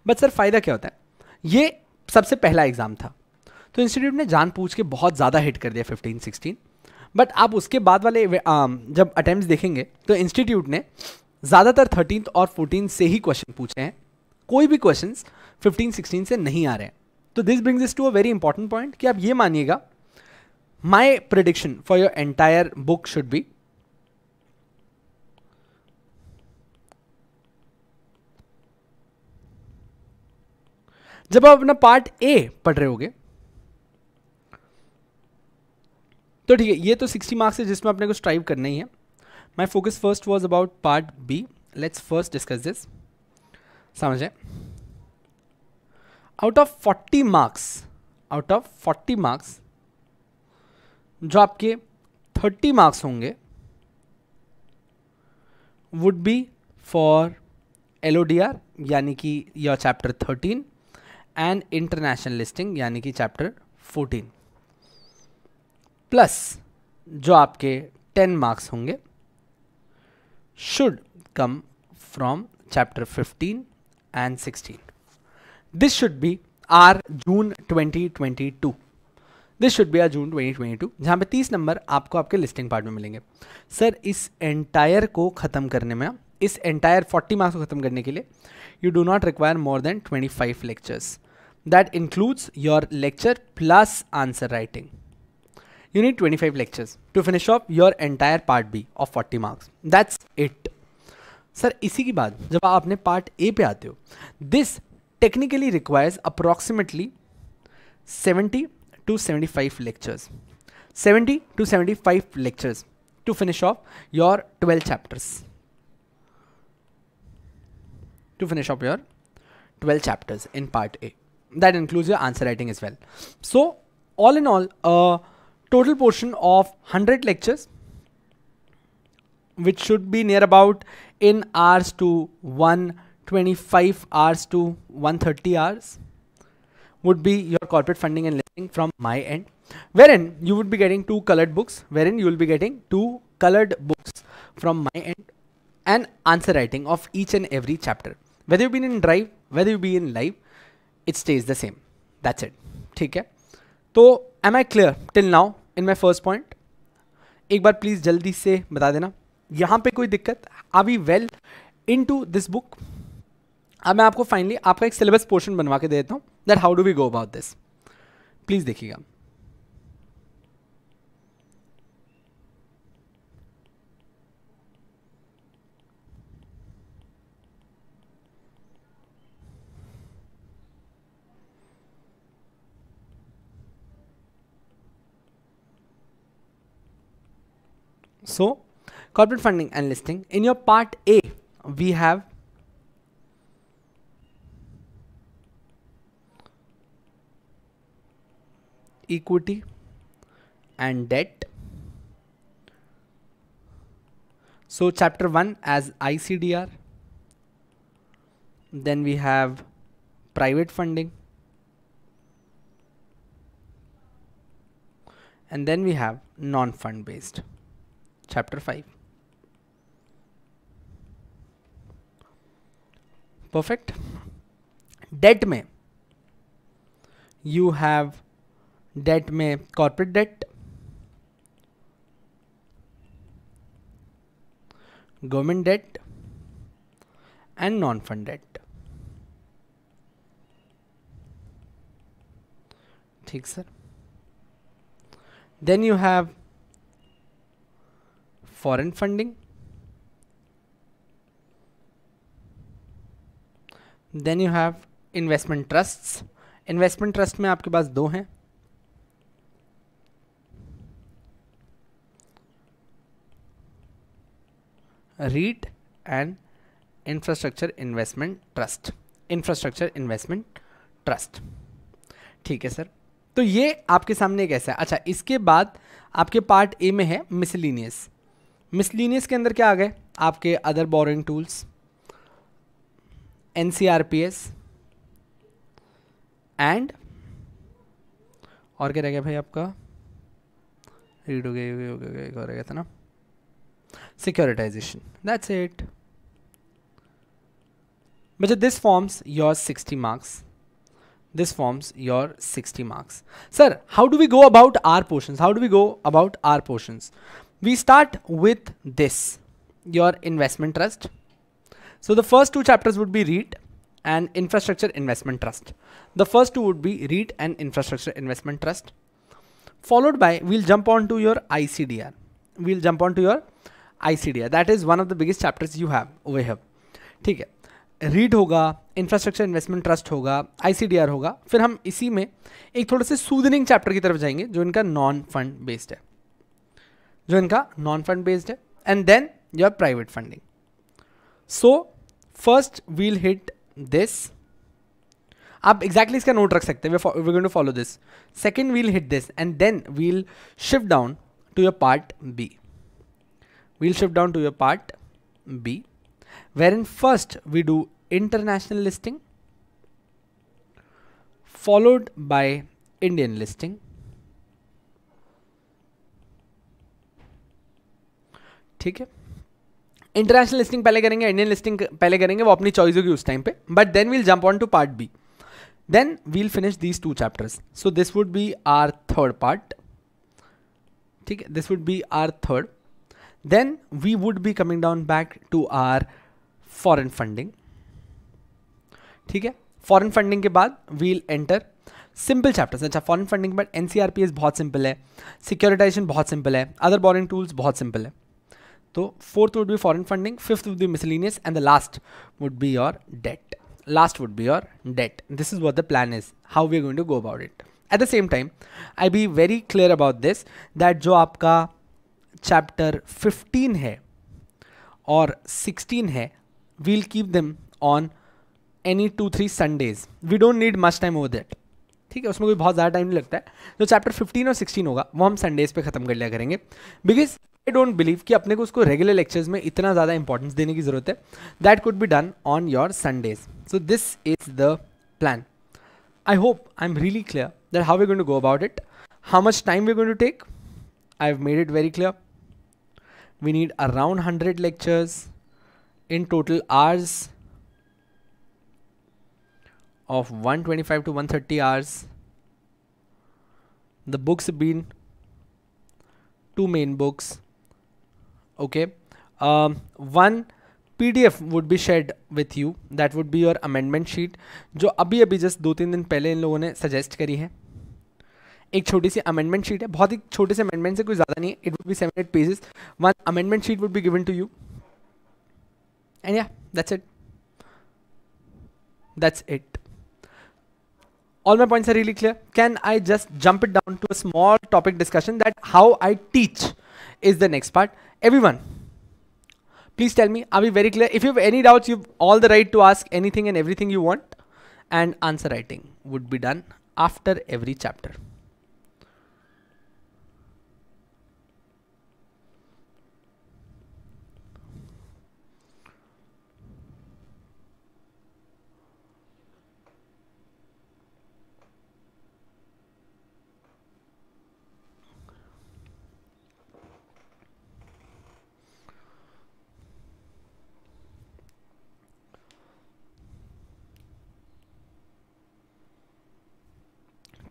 बट सर फ़ायदा क्या होता है ये सबसे पहला एग्ज़ाम था तो इंस्टीट्यूट ने जान पूछ के बहुत ज़्यादा हिट कर दिया फिफ्टीन सिक्सटीन बट आप उसके बाद वाले um, जब अटैम्प्ट देखेंगे तो इंस्टीट्यूट ने ज़्यादातर थर्टीन और फोर्टीन से ही क्वेश्चन पूछे हैं कोई भी क्वेश्चन फिफ्टीन सिक्सटीन से नहीं आ रहे हैं तो this brings is to a very important point कि आप ये मानिएगा my prediction for your entire book should be जब आप अपना पार्ट ए पढ़ रहे होगे तो ठीक है ये तो 60 मार्क्स है जिसमें अपने को स्ट्राइव करना ही है my focus first was about part B let's first discuss this समझे out of forty marks out of forty marks जो आपके थर्टी मार्क्स होंगे would be for L O D R यानी कि your chapter thirteen and international listing यानी कि chapter fourteen plus जो आपके टेन मार्क्स होंगे should come from chapter fifteen and sixteen This should be our June 2022 this should B are June 2022 जहाँ पे 30 number आपको आपके लिस्टिंग पार्ट में मिलेंगे सर इस एंटायर को ख़त्म करने में इस एंटायर 40 मार्क्स को ख़त्म करने के लिए you do not require more than 25 lectures that includes your lecture plus answer writing you need 25 lectures to finish off your entire part B of 40 marks that's it sir इसी के बाद जब आपने पार्ट ए पे आते हो this technically requires approximately 70 to 75 lectures 70 to 75 lectures to finish off your 12 chapters to finish up your 12 chapters in part A. That includes your answer writing as well. So, all in all, a total portion of 100 lectures, which should be near about in hours to 1 25 hours to 130 hours would be your corporate funding and listing from my end wherein you would be getting two colored books wherein you will be getting two colored books from my end and answer writing of each and every chapter whether you've been in drive whether you be in live it stays the same that's it ठीक है तो am I clear till now in my first point एक बार please जल्दी से बता देना यहाँ पे कोई दिक्कत are we well into this book अब मैं आपको फाइनली आपका एक सिलेबस पोर्शन बनवा के देता हूँ that how do we go about this please देखिएगा So, corporate funding and listing. In your part A, we have equity and debt. So chapter 1 as ICDR. Then we have private funding. And then we have non-fund based. Chapter 5. Perfect. Debt May you have debt में corporate debt government debt and non fund debt ठीक sir then you have foreign funding then you have investment trust investment trust में आपके पास दो हैं REIT and infrastructure investment trust infrastructure investment trust ठीक है sir तो ये आपके सामने कैसा है अच्छा इसके बाद आपके पार्ट ए में है मिसलिनियस मिसलिनियस के अंदर क्या आ गए आपके other borrowing tools N C R P S and और क्या रह गया भाई आपका रीड हो गया हो गया हो गया और रह गया था ना securitization. That's it. But this forms your 60 marks. This forms your 60 marks. Sir, how do we go about our portions? How do we go about our portions? We start with this, your investment trust. So the first two chapters would be read and infrastructure investment trust. The first two would be REIT and infrastructure investment trust. Followed by, we'll jump on to your ICDR. We'll jump on to your ICDR that is one of the biggest chapters you have we have ठीक है read होगा infrastructure investment trust होगा ICDR होगा फिर हम इसी में एक थोड़े से सूदनिंग चैप्टर की तरफ जाएंगे जो इनका नॉन फंड बेस्ड है जो इनका नॉन फंड बेस्ड है and then your private funding so first we'll hit this आप एग्जैक्टली exactly इसका नोट रख सकते हैं we going to follow this second we'll hit this and then we'll shift down to your part B we'll shift down to your part B wherein first we do international listing followed by Indian listing ठीक है international listing पहले करेंगे Indian listing पहले करेंगे वो अपनी choice होगी उस टाइम पे but then we'll jump on to part B then we'll finish these two chapters so this would be our third part ठीक है this would be our third then we would be coming down back to our foreign funding ठीक है foreign funding के बाद we'll enter simple chapters अच्छा foreign funding but an बहुत simple है securitisation बहुत सिंपल है अदर बोरिंग टूल्स बहुत सिंपल है तो fourth would be foreign funding fifth would be miscellaneous and the last would be your debt last would be your debt this is what the plan is how we are going to go about it at the same time I be very clear about this that जो आपका chapter 15 है और 16 है we'll keep them on any two three Sundays we don't need much time over that ठीक है उसमें कोई बहुत ज़्यादा टाइम नहीं लगता है जो चैप्टर 15 और 16 होगा वो हम संडेज पे ख़त्म कर लिया करेंगे बिकॉज आई डोंट बिलीव कि अपने को उसको रेगुलर लेक्चर्स में इतना ज़्यादा इंपॉर्टेंस देने की ज़रूरत है that could be done on your Sundays so this is the plan I hope I am really clear that how we going to go about it how much time we going to take I have made it very clear we need around 100 lectures in total hours of 125 to 130 hours the books have been two main books okay um, one PDF would be shared with you that would be your amendment sheet जो अभी अभी just दो तीन दिन पहले इन लोगों ने suggest करी है एक छोटी सी अमेंडमेंट शीट है बहुत ही छोटे से अमेंडमेंट से कोई ज़्यादा नहीं है it would be seven eight pages one amendment sheet would be given to you and yeah that's it that's it all my points are really clear can I just jump it down to a small topic discussion that how I teach is the next part everyone please tell me I we very clear if you any doubts you all the right to ask anything and everything you want and answer writing would be done after every chapter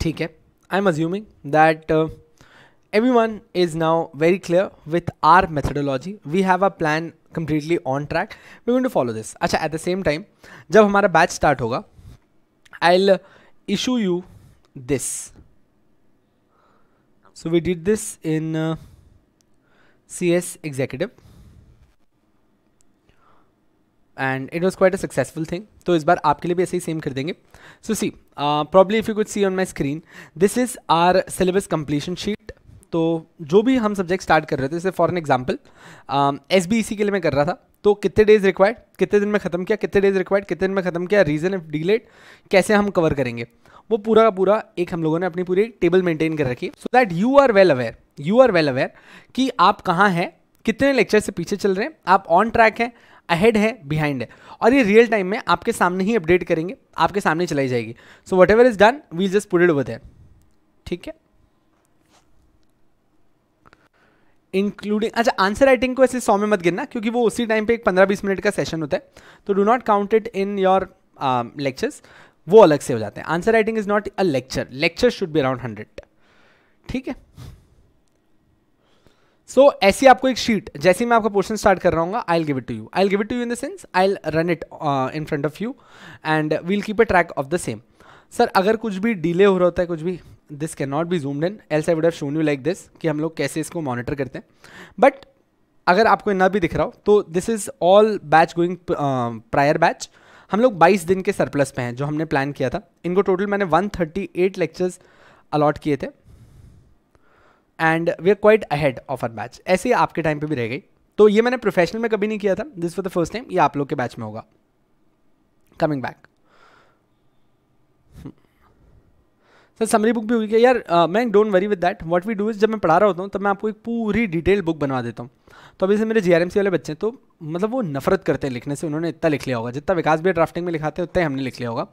ठीक है I am assuming that everyone is now very clear with our methodology we have a plan completely on track we're going to follow this अच्छा at the same time जब हमारा batch start I'll uh, issue you this so we did this in uh, CS executive and it was quite a successful thing तो इस बार आपके लिए भी ऐसे ही same कर देंगे so see probably if you could see on my screen this is our syllabus completion sheet तो जो भी हम सब्जेक्ट स्टार्ट कर रहे थे जैसे for an example S B C के लिए मैं कर रहा था तो कितने डेज रिक्वायर्ड कितने दिन में ख़त्म किया कितने डेज रिक्वायर्ड कितने दिन में ख़त्म किया रीज़न इफ डिलेट कैसे हम कवर करेंगे वो पूरा का पूरा एक हम लोगों ने अपनी पूरी टेबल मेंटेन कर रखी so that you are well aware you are well aware कि आप कहाँ हैं कितने लेक्चर से पीछे चल रहे हैं आप ऑन ट्रैक हैं अहेड है बिहाइंड है और ये रियल टाइम में आपके सामने ही अपडेट करेंगे आपके सामने चलाई जाएगी so whatever is done we'll just updated way ठीक है इंक्लूडिंग अच्छा आंसर राइटिंग को ऐसे सौ में मत गिरना क्योंकि वो उसी टाइम पे एक पंद्रह बीस मिनट का सेशन होता है तो do not count it in your lectures वो अलग से हो जाते हैं answer writing is not a lecture lecture should be around hundred ठीक है सो so, ऐसी आपको एक शीट जैसे मैं आपका पोर्शन स्टार्ट कर रहा हूँ I'll give it to you I'll give it to you in the sense I run it in front of you and we'll keep a track of the same sir अगर कुछ भी delay हो रहा होता है कुछ भी this can not be zoomed in else I would have shown you like this कि हम लोग कैसे इसको मॉनिटर करते हैं बट अगर आपको ना भी दिख रहा हो तो this is all batch going prior batch हम लोग 22 दिन के सरप्लस पे हैं जो हमने प्लान किया था इनको टोटल मैंने 138 लेक्चर्स अलॉट किए थे and we are quite ahead of our batch ऐसे ही आपके टाइम पे भी रह गई तो ये मैंने प्रोफेशनल में कभी नहीं किया था this for the first time ये आप लोग के बैच में होगा coming back sir summary book भी हुई है यार मैं don't worry with that what we do is जब मैं पढ़ा रहा होता हूँ तब तो मैं आपको एक पूरी डिटेल बुक बनवा देता हूँ तो अभी से मेरे जी वाले बच्चे तो मतलब वो नफरत करते हैं लिखने से उन्होंने इतना लिख लिया होगा जितना विकास भी ड्राफ्टिंग में लिखाते हैं उतना हमने लिख लिया होगा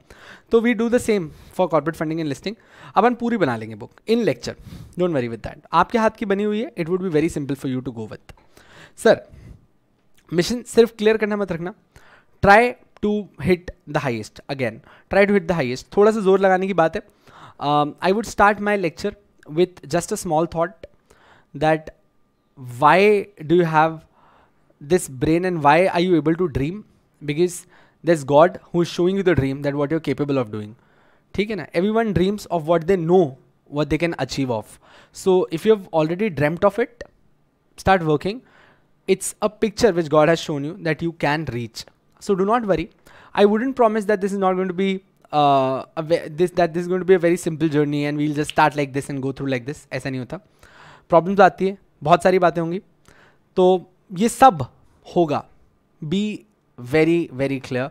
तो we do the same for corporate funding and listing अपन पूरी बना लेंगे book in lecture don't worry with that आपके हाथ की बनी हुई है it would be very simple for you to go with sir mission सिर्फ क्लियर करना मत रखना try to hit the highest again try to hit the highest थोड़ा सा जोर लगाने की बात है um, I would start my lecture with just a small thought that why do you have this brain and why are you able to dream? Because there's God who's showing you the dream that what you're capable of doing. Everyone dreams of what they know, what they can achieve of. So if you've already dreamt of it, start working. it's a picture which God has shown you that you can reach. So do not worry. I wouldn't promise that this is not going to be uh, this that this is going to be a very simple journey and we'll just start like this and go through like this ऐसा नहीं होता problems आती है बहुत सारी बातें होंगी तो ये सब होगा be very very clear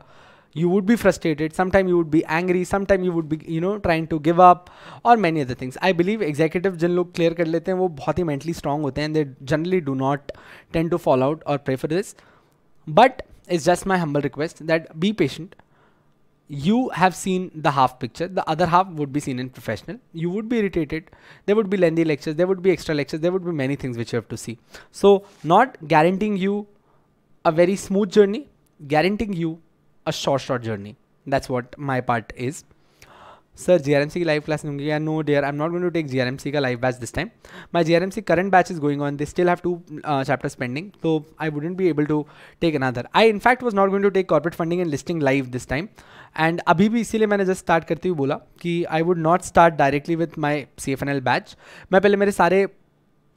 you would be frustrated sometime you would be angry sometime you would be you know trying to give up or many other things i believe executive जिन लोग clear कर लेते हैं वो बहुत ही mentally strong होते हैं and they generally do not tend to fall out or pray for this but it's just my humble request that be patient you have seen the half picture the other half would be seen in professional you would be irritated there would be lengthy lectures there would be extra lectures there would be many things which you have to see so not guaranteeing you a very smooth journey guaranteeing you a short short journey that's what my part is sir G R C की live class होंगी या no there I am not going to take C का live batch this time my G R M C current batch is going on this still have two chapters pending तो I wouldn't be able to take another I in fact was not going to take corporate funding and listing live this time and अभी भी इसीलिए मैंने just start करते हुए बोला कि I would not start directly with my C F N L batch मैं पहले मेरे सारे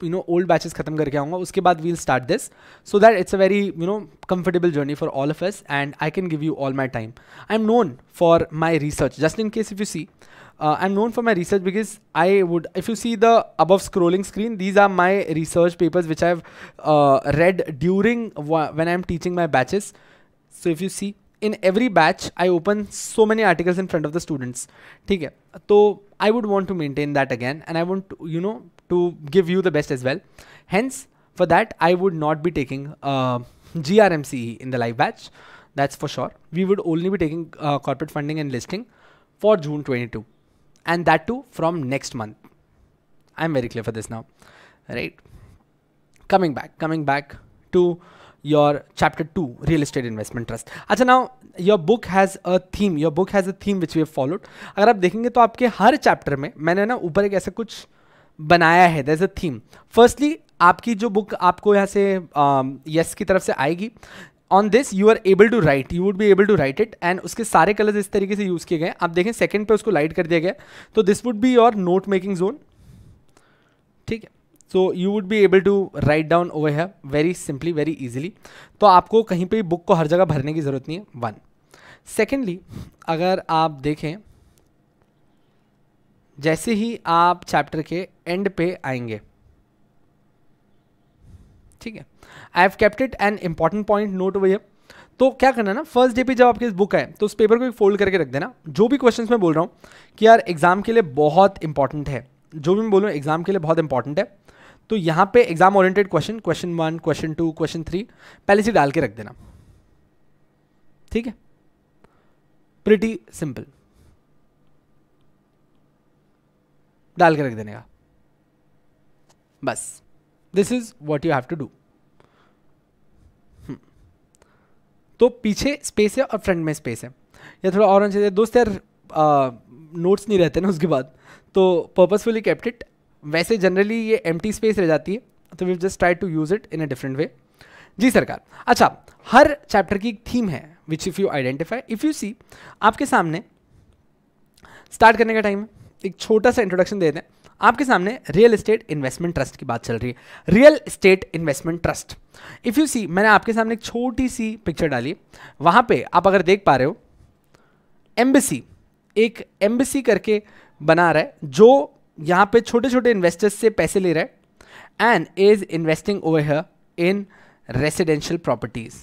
यू नो ओल्ड बैचेस खत्म करके आऊँगा उसके बाद we'll start this so that it's a very you know comfortable journey for all of us and I can give you all my time I am known for my research just in case if you see Uh, I'm known for my research because I would, if you see the above scrolling screen, these are my research papers which I've uh, read during when I'm teaching my batches. So if you see, in every batch I open so many articles in front of the students. So I would want to maintain that again and I want to, you know to give you the best as well. Hence for that I would not be taking uh, GRMCE in the live batch. That's for sure. We would only be taking uh, corporate funding and listing for June 22 and that too from next month. I'm very clear for this now. Right. Coming back, coming back to your chapter 2 real estate investment trust अच्छा now your book has a theme your book has a theme which we have followed अगर आप देखेंगे तो आपके हर chapter में मैंने ना ऊपर एक ऐसा कुछ बनाया है there is a theme firstly आपकी जो बुक आपको यहाँ से यस um, yes की तरफ से आएगी on this you are able to write you would be able to write it and उसके सारे कलर्स इस तरीके से यूज़ किए गए आप देखें सेकंड पे उसको लाइट कर दिया गया तो this would be your note making zone ठीक है so you would be able to write down over है वेरी सिंपली वेरी ईजिली तो आपको कहीं पर बुक को हर जगह भरने की ज़रूरत नहीं है वन सेकेंडली अगर आप देखें जैसे ही आप चैप्टर के एंड पे आएंगे ठीक है I have kept it an important point note वही है तो क्या करना ना फर्स्ट डे पे जब आपके बुक आए तो उस पेपर को एक फोल्ड करके रख देना जो भी क्वेश्चन मैं बोल रहा हूँ कि यार एग्ज़ाम के लिए बहुत इंपॉर्टेंट है जो भी मैं बोलूँ एग्ज़ाम के लिए बहुत इंपॉर्टेंट है तो यहाँ पे exam oriented question question one question two question three पहले से डाल के रख देना ठीक है प्रिटी सिंपल डाल के रख देने का बस this is what you have to do तो पीछे स्पेस है और फ्रंट में स्पेस है या थोड़ा और दोस्त यार नोट्स नहीं रहते ना उसके बाद तो पर्पजफुली कैप्ट इट वैसे जनरली ये एम स्पेस रह जाती है तो we just try to use it in a different way जी सरकार अच्छा हर चैप्टर की एक थीम है which if you identify if you see आपके सामने स्टार्ट करने का टाइम है एक छोटा सा इंट्रोडक्शन दे दें आपके सामने रियल एस्टेट इन्वेस्टमेंट ट्रस्ट की बात चल रही है real estate investment trust if you see मैंने आपके सामने एक छोटी सी पिक्चर डाली वहां पे आप अगर देख पा रहे हो एम्बेसी एक एम्बेसी करके बना रहा है जो यहाँ पे छोटे छोटे इन्वेस्टर्स से पैसे ले रहा है and is investing over here in residential properties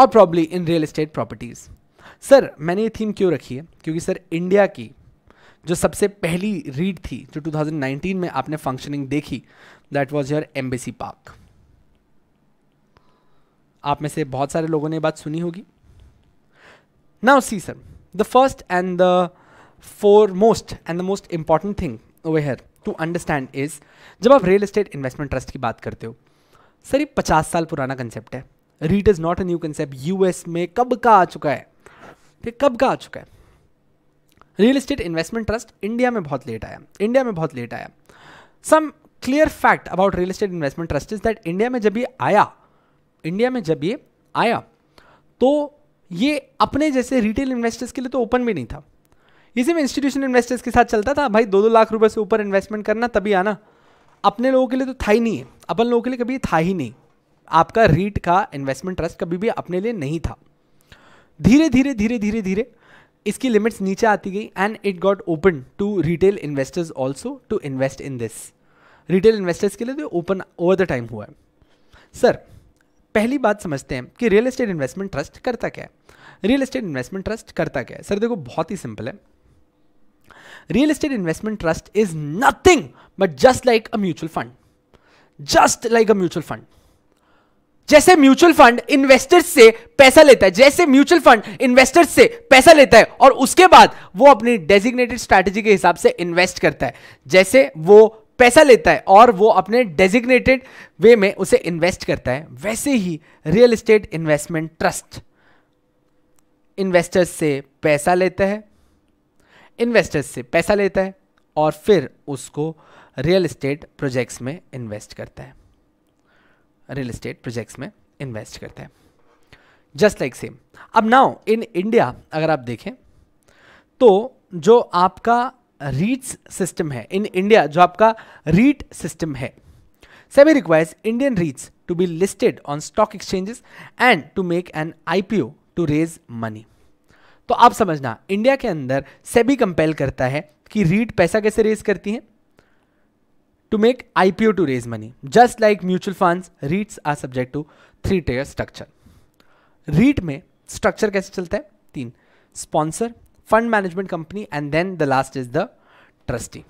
और probably in real estate properties sir मैंने ये थीम क्यों रखी है क्योंकि सर इंडिया की जो सबसे पहली रीड थी जो 2019 में आपने फंक्शनिंग देखी that was your Embassy Park आप में से बहुत सारे लोगों ने बात सुनी होगी now see sir the first and the foremost and the most important thing over here to understand is जब आप real estate investment trust की बात करते हो सर ये पचास साल पुराना कंसेप्ट है REIT is not a new concept US में कब का आ चुका है ठीक कब का आ चुका है real estate investment trust India में बहुत लेट आया इंडिया में बहुत लेट आया some clear fact about real estate investment trust is that India में जब ये आया इंडिया में जब ये आया तो ये अपने जैसे रिटेल इन्वेस्टर्स के लिए तो ओपन भी नहीं था इसी में इंस्टीट्यूशन इन्वेस्टर्स के साथ चलता था भाई दो दो लाख रुपए से ऊपर इन्वेस्टमेंट करना तभी आना अपने लोगों के लिए तो था ही नहीं है अपन लोगों के लिए कभी था ही नहीं आपका रीट का इन्वेस्टमेंट ट्रस्ट कभी भी अपने लिए नहीं था धीरे धीरे धीरे धीरे धीरे इसकी लिमिट्स नीचे आती गई and it got open to retail investors also to invest in this retail investors के लिए तो ओपन ओवर द टाइम हुआ है सर पहली बात समझते हैं कि रियल एस्टेट इन्वेस्टमेंट ट्रस्ट करता क्या है रियल एस्टेट इन्वेस्टमेंट ट्रस्ट करता क्या है सर देखो बहुत ही सिंपल है real estate investment trust is nothing but just like a mutual fund just like a mutual fund जैसे म्यूचुअल फंड इन्वेस्टर्स से पैसा लेता है जैसे म्यूचुअल फंड इन्वेस्टर्स से पैसा लेता है और उसके बाद वो अपनी डेजिग्नेटेड स्ट्रैटेजी के हिसाब से इन्वेस्ट करता है जैसे वो पैसा लेता है और वो अपने डेजिग्नेटेड वे में उसे इन्वेस्ट करता है वैसे ही real estate investment trust investors से पैसा लेता है इन्वेस्टर्स से पैसा लेता है और फिर उसको रियल इस्टेट प्रोजेक्ट्स में इन्वेस्ट करता है रियल इस्टेट प्रोजेक्ट्स में इन्वेस्ट करता है जस्ट लाइक सेम अब नाउ इन इंडिया अगर आप देखें तो जो आपका रीट्स सिस्टम है इन इंडिया जो आपका रीट सिस्टम है Indian REITs to be listed on stock exchanges and to make an I P O to raise money तो आप समझना इंडिया के अंदर सेबी कंपेल करता है कि रीट पैसा कैसे रेज करती है to make IPO to raise money just like mutual fund REITs are subject to three tier structure REIT में स्ट्रक्चर कैसे चलता है तीन sponsor fund management company and then the last is the trustee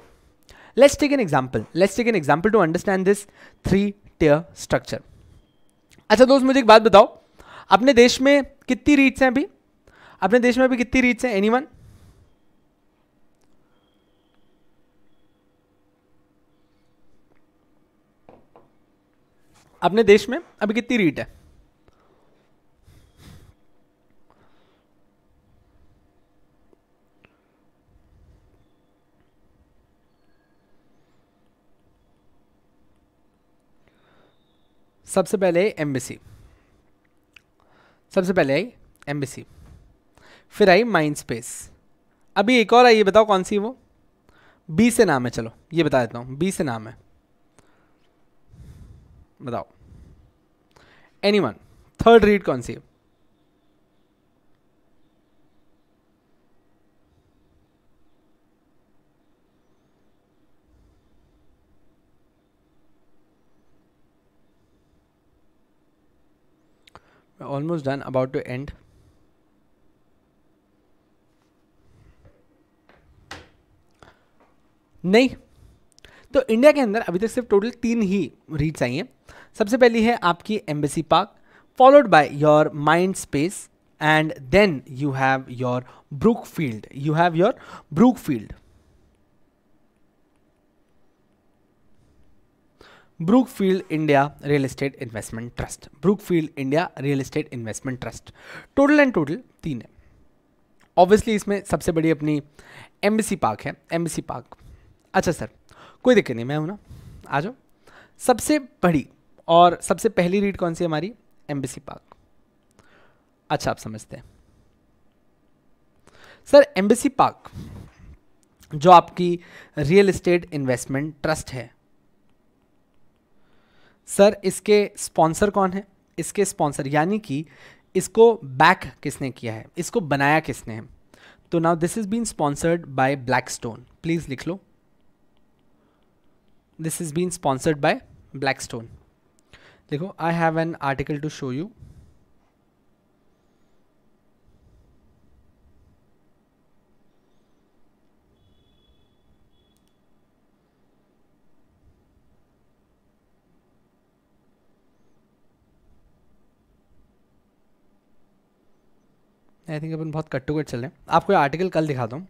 let's take an example let's take an example to understand this three tier structure अच्छा दोस्त मुझे एक बात बताओ अपने देश में कितनी रीट्स हैं अभी अपने देश में अभी कितनी रीच है वन अपने देश में अभी कितनी रीट है सबसे पहले एम्बेसी सबसे पहले आई एम्बेसी फिर आई माइंड स्पेस अभी एक और आई बताओ कौन सी वो बी से नाम है चलो ये बता देता हूँ बी से नाम है बताओ एनी वन थर्ड रीड कौन सी है almost done about to end नहीं तो इंडिया के अंदर अभी तक सिर्फ टोटल तीन ही रीड्स आई हैं सबसे पहली है आपकी Embassy Park followed by your Mindspace and then you have your Brookfield you have your Brookfield Brookfield India real estate investment trust Brookfield India real estate investment trust total and total तीन है obviously इसमें सबसे बड़ी अपनी Embassy Park है Embassy Park अच्छा sir कोई दिक्कत नहीं मैं हूँ ना आ जाओ सबसे बड़ी और सबसे पहली रीड कौन सी हमारी एम्बेसी पार्क अच्छा आप समझते हैं सर एम्बेसी पार्क जो आपकी रियल इस्टेट इन्वेस्टमेंट ट्रस्ट है सर इसके स्पॉन्सर कौन है इसके स्पॉन्सर यानी कि इसको बैक किसने किया है इसको बनाया किसने है तो now this is been sponsored by Blackstone please लिख लो this is been sponsored by Blackstone देखो I have an article to show you I think अपन बहुत कट्टू कट चल रहे हैं आपको आर्टिकल कल दिखा दूँ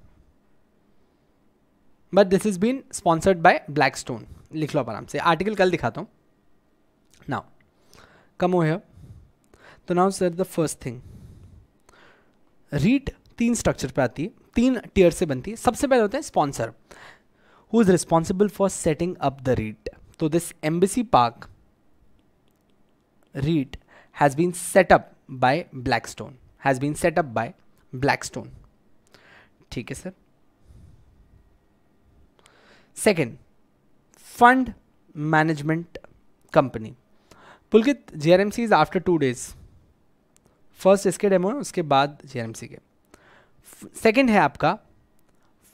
but this is been sponsored by Blackstone लिख लो आप आराम से आर्टिकल कल दिखाता हूँ नाउ कम हो तो now sir the first thing REIT तीन स्ट्रक्चर पे आती है तीन टीयर से बनती है सबसे पहले होते हैं sponsor who is responsible for setting up the REIT तो this Embassy Park REIT has been set up by Blackstone has been set up by Blackstone ठीक है sir second fund management company Pulkit J R M C is after two days first इसके demo उसके बाद जे R M सी के second है आपका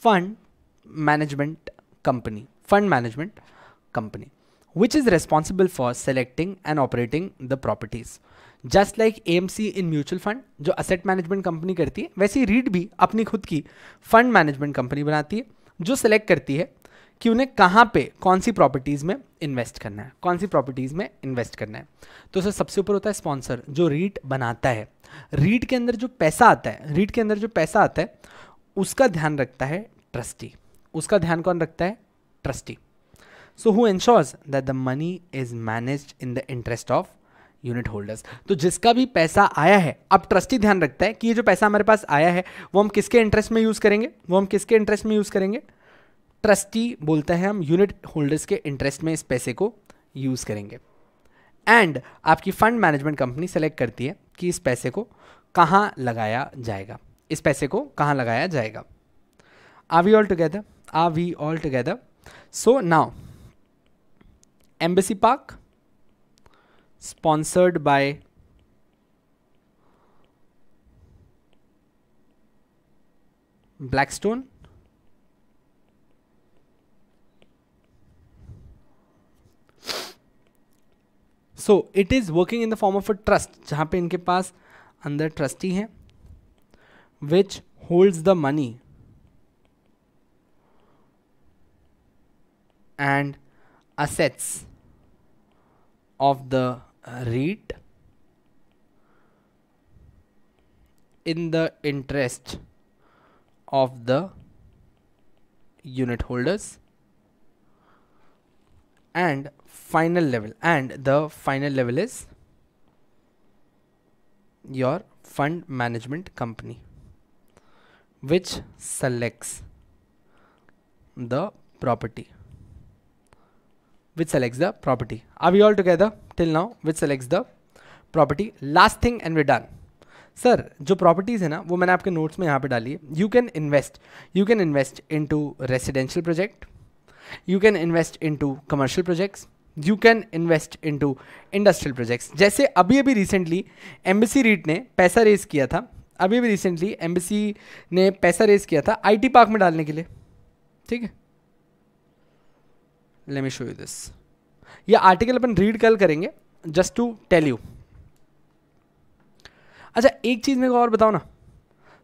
fund management company fund management company which is responsible for selecting and operating the properties just like A M C in mutual fund जो asset management company करती है वैसी रीड भी अपनी खुद की फंड मैनेजमेंट कंपनी बनाती है जो सेलेक्ट करती है कि उन्हें कहाँ पे कौन सी प्रॉपर्टीज़ में इन्वेस्ट करना है कौन सी प्रॉपर्टीज़ में इन्वेस्ट करना है तो सर सबसे ऊपर होता है स्पॉन्सर जो रीट बनाता है रीट के अंदर जो पैसा आता है रीट के अंदर जो पैसा आता है उसका ध्यान रखता है ट्रस्टी उसका ध्यान कौन रखता है trustee so who ensures that the money is managed in the interest of unit holders तो जिसका भी पैसा आया है अब ट्रस्टी ध्यान रखता है कि ये जो पैसा हमारे पास आया है वो हम किसके इंटरेस्ट में यूज़ करेंगे वो हम किसके इंटरेस्ट में यूज़ करेंगे ट्रस्टी बोलते हैं हम यूनिट होल्डर्स के इंटरेस्ट में इस पैसे को यूज़ करेंगे एंड आपकी फंड मैनेजमेंट कंपनी सेलेक्ट करती है कि इस पैसे को कहाँ लगाया जाएगा इस पैसे को कहाँ लगाया जाएगा are we all together are we all together so now Embassy Park sponsored by Blackstone so it is working in the form of a trust जहाँ पे इनके पास अंदर ट्रस्टी है which holds the money and assets of the REIT in the interest of the unit holders and final level and the final level is your fund management company which selects the property which selects the property are we all together till now which selects the property last thing and we're done sir. The properties, है ना वो मैंने आपके notes में यहाँ पे डाली You can invest you can invest into residential project you can invest into commercial projects you can invest into industrial projects जैसे अभी अभी रिसेंटली एम्बेसी रीट ने पैसा रेज किया था अभी अभी रिसेंटली एम्बेसी ने पैसा रेज किया था आईटी पार्क में डालने के लिए ठीक है let me show you this ये आर्टिकल अपन रीड कल करेंगे जस्ट टू टेल यू अच्छा एक चीज़ मेरे को और बताओ ना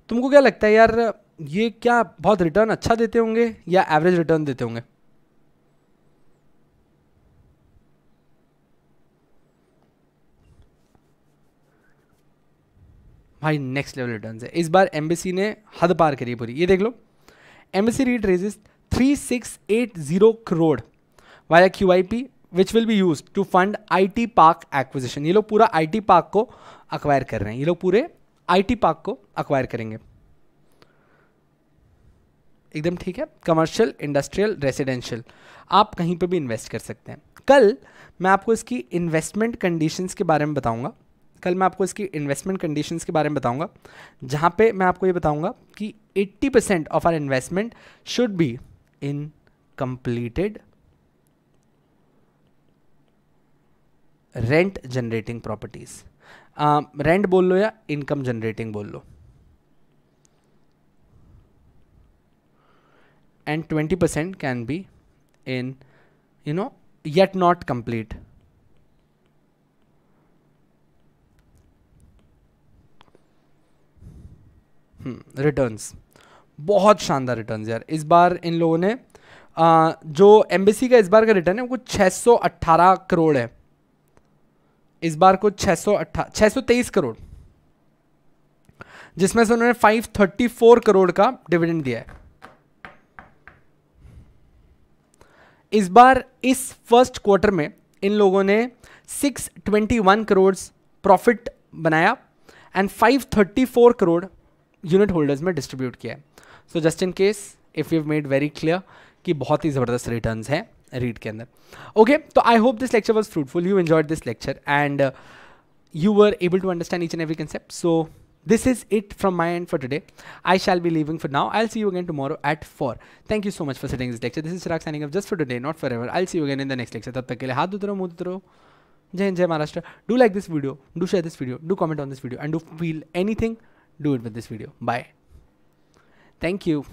तुमको क्या लगता है यार ये क्या बहुत रिटर्न अच्छा देते होंगे या एवरेज रिटर्न देते होंगे भाई नेक्स्ट लेवल रिटर्न है इस बार एम्बेसी ने हद पार करी पूरी ये देख लो Embassy REIT at zero crore via Q I P which will be use to fund I T park acquisition ये लोग पूरा आई टी पार्क को अक्वायर कर रहे हैं ये लोग पूरे आई टी पार्क को अक्वायर करेंगे एकदम ठीक है कमर्शियल इंडस्ट्रियल रेसिडेंशियल आप कहीं पर भी इन्वेस्ट कर सकते हैं कल मैं आपको इसकी इन्वेस्टमेंट कंडीशंस के बारे में बताऊंगा कल मैं आपको इसकी इन्वेस्टमेंट कंडीशंस के बारे में बताऊंगा जहाँ पे मैं आपको ये बताऊंगा कि 80 percent of our investment should be in completed rent generating properties rent बोल लो या इनकम जनरेटिंग बोल लो and 20 percent can be in you know yet not complete returns hmm, बहुत शानदार रिटर्न्स यार इस बार इन लोगों ने आ, जो एम्बेसी का इस बार का रिटर्न है वो छः सौ अट्ठारह करोड़ है इस बार को छः सौ अट्ठा सौ तेईस करोड़ जिसमें से उन्होंने फाइव थर्टी फोर करोड़ का डिविडेंड दिया है इस बार इस फर्स्ट क्वार्टर में इन लोगों ने six twenty one crore profit बनाया and five thirty four crore unit holders में डिस्ट्रीब्यूट किया है so just in case if you made very clear कि बहुत ही ज़बरदस्त रिटर्न है रीड के अंदर ओके तो I hope this lecture was fruitful you enjoyed this lecture and you are able to understand each and every concept so this is it from my end for today I shall be living for now I see you again tomorrow at four thank you so much for setting this lecture this is Raag signing off just for today not forever I see you again in the next lecture तब तक के लिए हाथ उतरो मुंह उतरो जय जय Maharashtra do like this video do share this video do comment on this video and do feel anything do it with this video. Bye. Thank you.